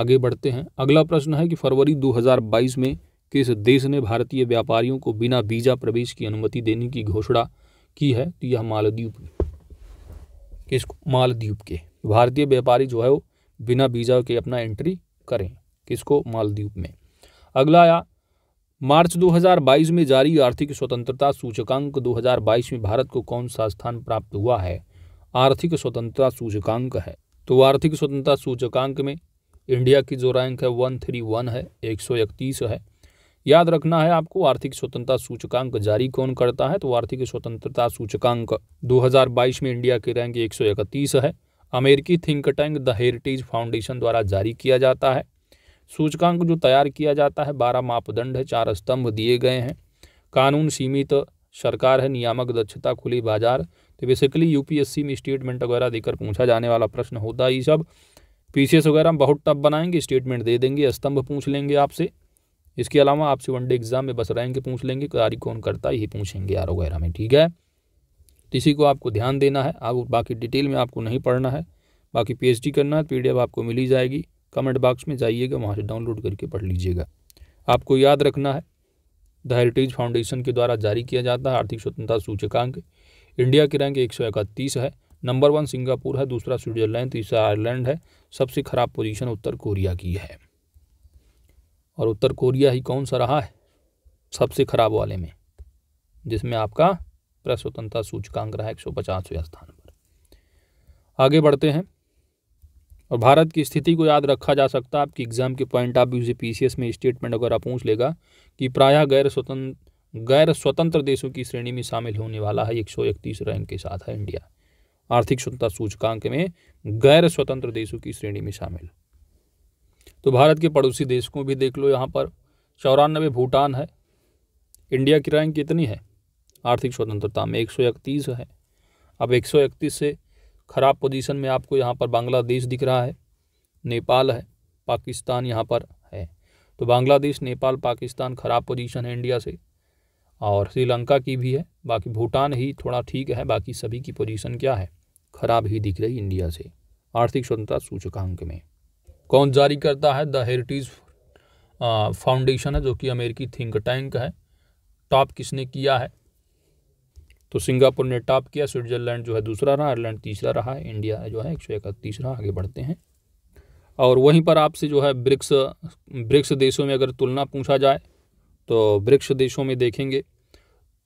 आगे बढ़ते हैं अगला प्रश्न है कि फरवरी 2022 में किस देश ने भारतीय व्यापारियों को बिना वीजा प्रवेश की अनुमति देने की घोषणा की है तो यह मालदीव किस मालदीव के भारतीय व्यापारी जो है वो बिना वीजा के अपना एंट्री करें किसको मालदीव में अगला आया मार्च 2022 में जारी आर्थिक स्वतंत्रता सूचकांक 2022 में भारत को कौन सा स्थान प्राप्त हुआ है आर्थिक स्वतंत्रता सूचकांक है तो आर्थिक स्वतंत्रता सूचकांक में इंडिया की जो रैंक है वन थ्री वन है एक सौ इकतीस है याद रखना है आपको आर्थिक स्वतंत्रता सूचकांक जारी कौन करता है तो आर्थिक स्वतंत्रता सूचकांक 2022 में इंडिया की रैंक एक है अमेरिकी think tank the heritage foundation द्वारा जारी किया जाता है सूचकांक जो तैयार किया जाता है बारह मापदंड है चार स्तंभ दिए गए हैं कानून सीमित सरकार है नियामक दक्षता खुली बाजार तो बेसिकली यूपीएससी में स्टेटमेंट वगैरह देकर पूछा जाने वाला प्रश्न होता है ये सब पीसीएस वगैरह हम बहुत टफ बनाएंगे स्टेटमेंट दे देंगे स्तंभ पूछ लेंगे आपसे इसके अलावा आपसे वनडे एग्जाम में बस रहेंगे पूछ लेंगे कार्य कौन करता है यही पूछेंगे यार वगैरह में ठीक है तो इसी को आपको ध्यान देना है आप बाकी डिटेल में आपको नहीं पढ़ना है बाकी पी करना है पी तो आपको मिली जाएगी कमेंट बॉक्स में जाइएगा वहाँ से डाउनलोड करके पढ़ लीजिएगा आपको याद रखना है द हेरिटेज फाउंडेशन के द्वारा जारी किया जाता है आर्थिक स्वतंत्रता सूचकांक इंडिया की रैंक एक सौ इकतीस है नंबर वन सिंगापुर है दूसरा स्विट्जरलैंड तीसरा आयरलैंड है सबसे खराब पोजीशन उत्तर कोरिया की है और उत्तर कोरिया ही कौन सा रहा है सबसे खराब वाले में जिसमें आपका प्रस्वतंत्रता सूचकांक रहा है एक सौ पचासवें स्थान पर आगे बढ़ते हैं और भारत की स्थिति को याद रखा जा सकता है आपकी एग्ज़ाम के पॉइंट ऑफ व्यू से पी में स्टेटमेंट अगर आप पूछ लेगा कि प्रायः गैर स्वतंत्र गैर स्वतंत्र देशों की श्रेणी में शामिल होने वाला है एक सौ इकतीस रैंक के साथ है इंडिया आर्थिक स्वतंत्रता सूचकांक में गैर स्वतंत्र देशों की श्रेणी में शामिल तो भारत के पड़ोसी देश को भी देख लो यहाँ पर चौरानबे भूटान है इंडिया की रैंक कितनी है आर्थिक स्वतंत्रता में एक सौ इकतीस है अब एक सौ इकतीस से ख़राब पोजीशन में आपको यहाँ पर बांग्लादेश दिख रहा है नेपाल है पाकिस्तान यहाँ पर है तो बांग्लादेश नेपाल पाकिस्तान ख़राब पोजीशन है इंडिया से और श्रीलंका की भी है बाकी भूटान ही थोड़ा ठीक है बाकी सभी की पोजीशन क्या है खराब ही दिख रही इंडिया से आर्थिक स्वतंत्रता सूचकांक में कौन जारी करता है द हेरिटेज फाउंडेशन है जो कि अमेरिकी थिंक टैंक है टॉप किसने किया है तो सिंगापुर ने टॉप किया स्विट्ज़रलैंड जो है दूसरा रहा आयरलैंड तीसरा रहा इंडिया जो है एक सौ इकतीस रहा आगे बढ़ते हैं और वहीं पर आपसे जो है ब्रिक्स ब्रिक्स देशों में अगर तुलना पूछा जाए तो ब्रिक्स देशों में देखेंगे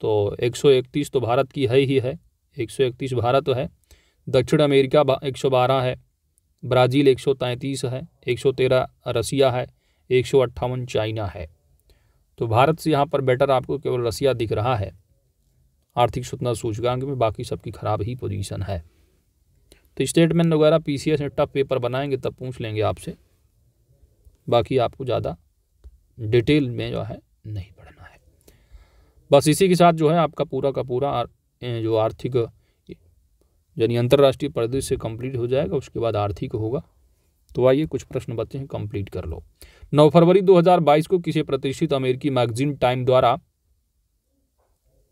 तो 131 तो भारत की है ही है 131 भारत है दक्षिण अमेरिका 112 है ब्राज़ील 133 है 113 रसिया है एक चाइना है तो भारत से यहाँ पर बेटर आपको केवल रसिया दिख रहा है आर्थिक स्वतंत्रता सूचकांक में बाकी सबकी ख़राब ही पोजीशन है तो स्टेटमेंट वगैरह पी सी एस में टफ पेपर बनाएंगे तब पूछ लेंगे आपसे बाकी आपको ज़्यादा डिटेल में जो है नहीं पढ़ना है बस इसी के साथ जो है आपका पूरा का पूरा जो आर्थिक यानी अंतर्राष्ट्रीय पर्दे से कंप्लीट हो जाएगा उसके बाद आर्थिक होगा तो आइए कुछ प्रश्न बच्चे हैं कंप्लीट कर लो 9 फरवरी 2022 को किसी प्रतिष्ठित अमेरिकी मैगजीन टाइम द्वारा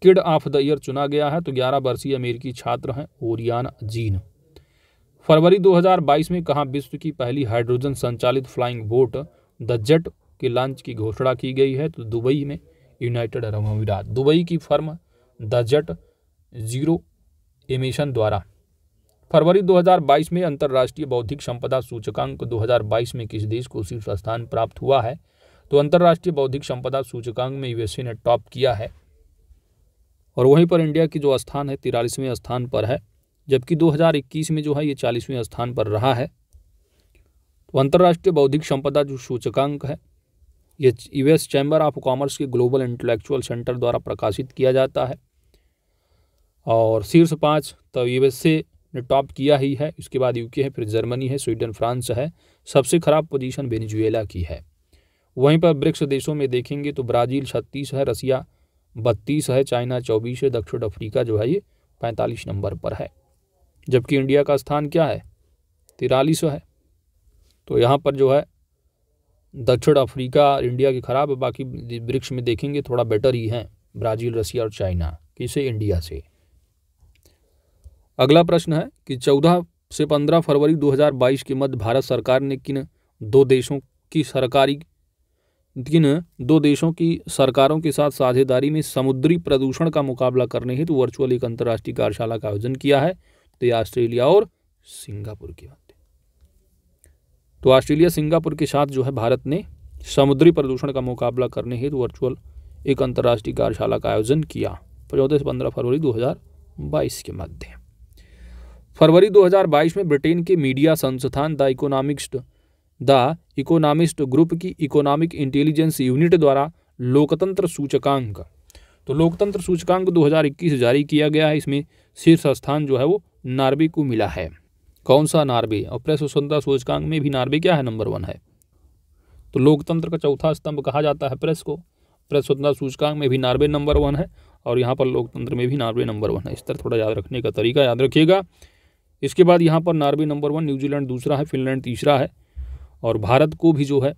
किड ऑफ द ईयर चुना गया है तो 11 वर्षीय अमेरिकी छात्र हैं ओरियान जीन फरवरी 2022 में कहा विश्व की पहली हाइड्रोजन संचालित फ्लाइंग बोट द जेट के लॉन्च की घोषणा की गई है तो दुबई में यूनाइटेड अरब अमीरात दुबई की firm the jet zero emission द्वारा फरवरी 2022 में अंतर्राष्ट्रीय बौद्धिक संपदा सूचकांक 2022 में किस देश को शीर्ष स्थान प्राप्त हुआ है तो अंतर्राष्ट्रीय बौद्धिक संपदा सूचकांक में यूएसए ने टॉप किया है और वहीं पर इंडिया की जो स्थान है तिरालीसवें स्थान पर है जबकि 2021 में जो है ये चालीसवें स्थान पर रहा है तो अंतर्राष्ट्रीय बौद्धिक संपदा जो सूचकांक है ये यूएस चैम्बर ऑफ कॉमर्स के ग्लोबल इंटेलेक्चुअल सेंटर द्वारा प्रकाशित किया जाता है और शीर्ष पाँच तो यूएसए ने टॉप किया ही है इसके बाद यूके है फिर जर्मनी है स्वीडन फ्रांस है सबसे खराब पोजीशन वेनेजुएला की है वहीं पर ब्रिक्स देशों में देखेंगे तो ब्राज़ील छत्तीस है रसिया बत्तीस है चाइना चौबीस है दक्षिण अफ्रीका जो है ये पैंतालीस नंबर पर है जबकि इंडिया का स्थान क्या है तिरालीस है तो यहाँ पर जो है दक्षिण अफ्रीका इंडिया की ख़राब है बाकी ब्रिक्स में देखेंगे थोड़ा बेटर ही हैं ब्राज़ील रसिया और चाइना किसे इंडिया से अगला प्रश्न है कि चौदह से पंद्रह फरवरी 2022 के मध्य भारत सरकार ने किन दो देशों की सरकारी दिन दो देशों की सरकारों के साथ साझेदारी में समुद्री प्रदूषण का मुकाबला करने हेतु वर्चुअल एक अंतर्राष्ट्रीय कार्यशाला का आयोजन किया है तो यह ऑस्ट्रेलिया और सिंगापुर की बात है तो ऑस्ट्रेलिया सिंगापुर के साथ जो है भारत ने समुद्री प्रदूषण का मुकाबला करने हेतु वर्चुअल एक अंतर्राष्ट्रीय कार्यशाला का आयोजन किया चौदह से पंद्रह फरवरी दो के मध्य फरवरी 2022 में ब्रिटेन के मीडिया संस्थान the economics the Economist group की इकोनॉमिक इंटेलिजेंस यूनिट द्वारा लोकतंत्र सूचकांक तो लोकतंत्र सूचकांक 2021 जारी किया गया है इसमें शीर्ष स्थान जो है वो नार्वे को मिला है कौन सा नार्वे और प्रेस स्वतंत्रता सूचकांक में भी नार्वे क्या है नंबर वन है तो लोकतंत्र का चौथा स्तंभ कहा जाता है प्रेस को प्रेस स्वतंत्रता सूचकांक में भी नार्वे नंबर वन है और यहाँ पर लोकतंत्र में भी नार्वे नंबर वन है इस तरह थोड़ा याद रखने का तरीका याद रखिएगा इसके बाद यहाँ पर नार्वे नंबर वन न्यूजीलैंड दूसरा है फिनलैंड तीसरा है और भारत को भी जो है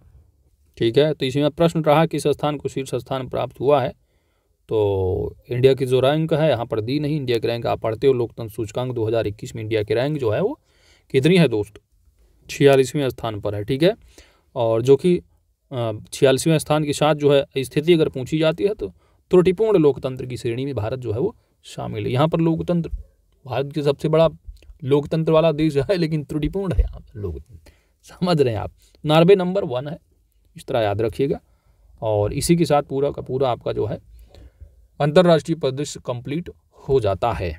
ठीक है तो इसी में प्रश्न रहा कि इस स्थान को शीर्ष स्थान प्राप्त हुआ है तो इंडिया की जो रैंक है यहाँ पर दी नहीं इंडिया की रैंक आप पढ़ते हो लोकतंत्र सूचकांक 2021 में इंडिया की रैंक जो है वो कितनी है दोस्त छियालीसवें स्थान पर है ठीक है और जो कि छियालीसवें स्थान के साथ जो है स्थिति अगर पूछी जाती है तो त्रुटिपूर्ण लोकतंत्र की श्रेणी में भारत जो है वो शामिल है यहाँ पर लोकतंत्र भारत के सबसे बड़ा लोकतंत्र वाला देश है लेकिन त्रुटिपूर्ण है यहाँ पर लोकतंत्र समझ रहे हैं आप नॉर्वे नंबर वन है इस तरह याद रखिएगा और इसी के साथ पूरा का पूरा आपका जो है अंतर्राष्ट्रीय प्रदर्श कंप्लीट हो जाता है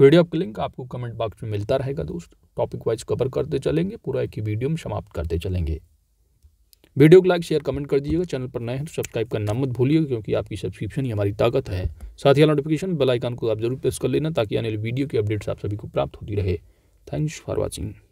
वीडियो का लिंक आपको कमेंट बॉक्स में मिलता रहेगा दोस्त टॉपिक वाइज कवर करते चलेंगे पूरा एक ही वीडियो में समाप्त करते चलेंगे वीडियो को लाइक शेयर कमेंट कर दीजिएगा चैनल पर नए हैं तो सब्सक्राइब करना मत भूलिएगा क्योंकि आपकी सब्सक्रिप्शन ही हमारी ताकत है साथ ही नोटिफिकेशन बेल आइकन को आप जरूर प्रेस कर लेना ताकि आने वाली वीडियो की अपडेट्स आप सभी को प्राप्त होती रहे थैंक्स फॉर वॉचिंग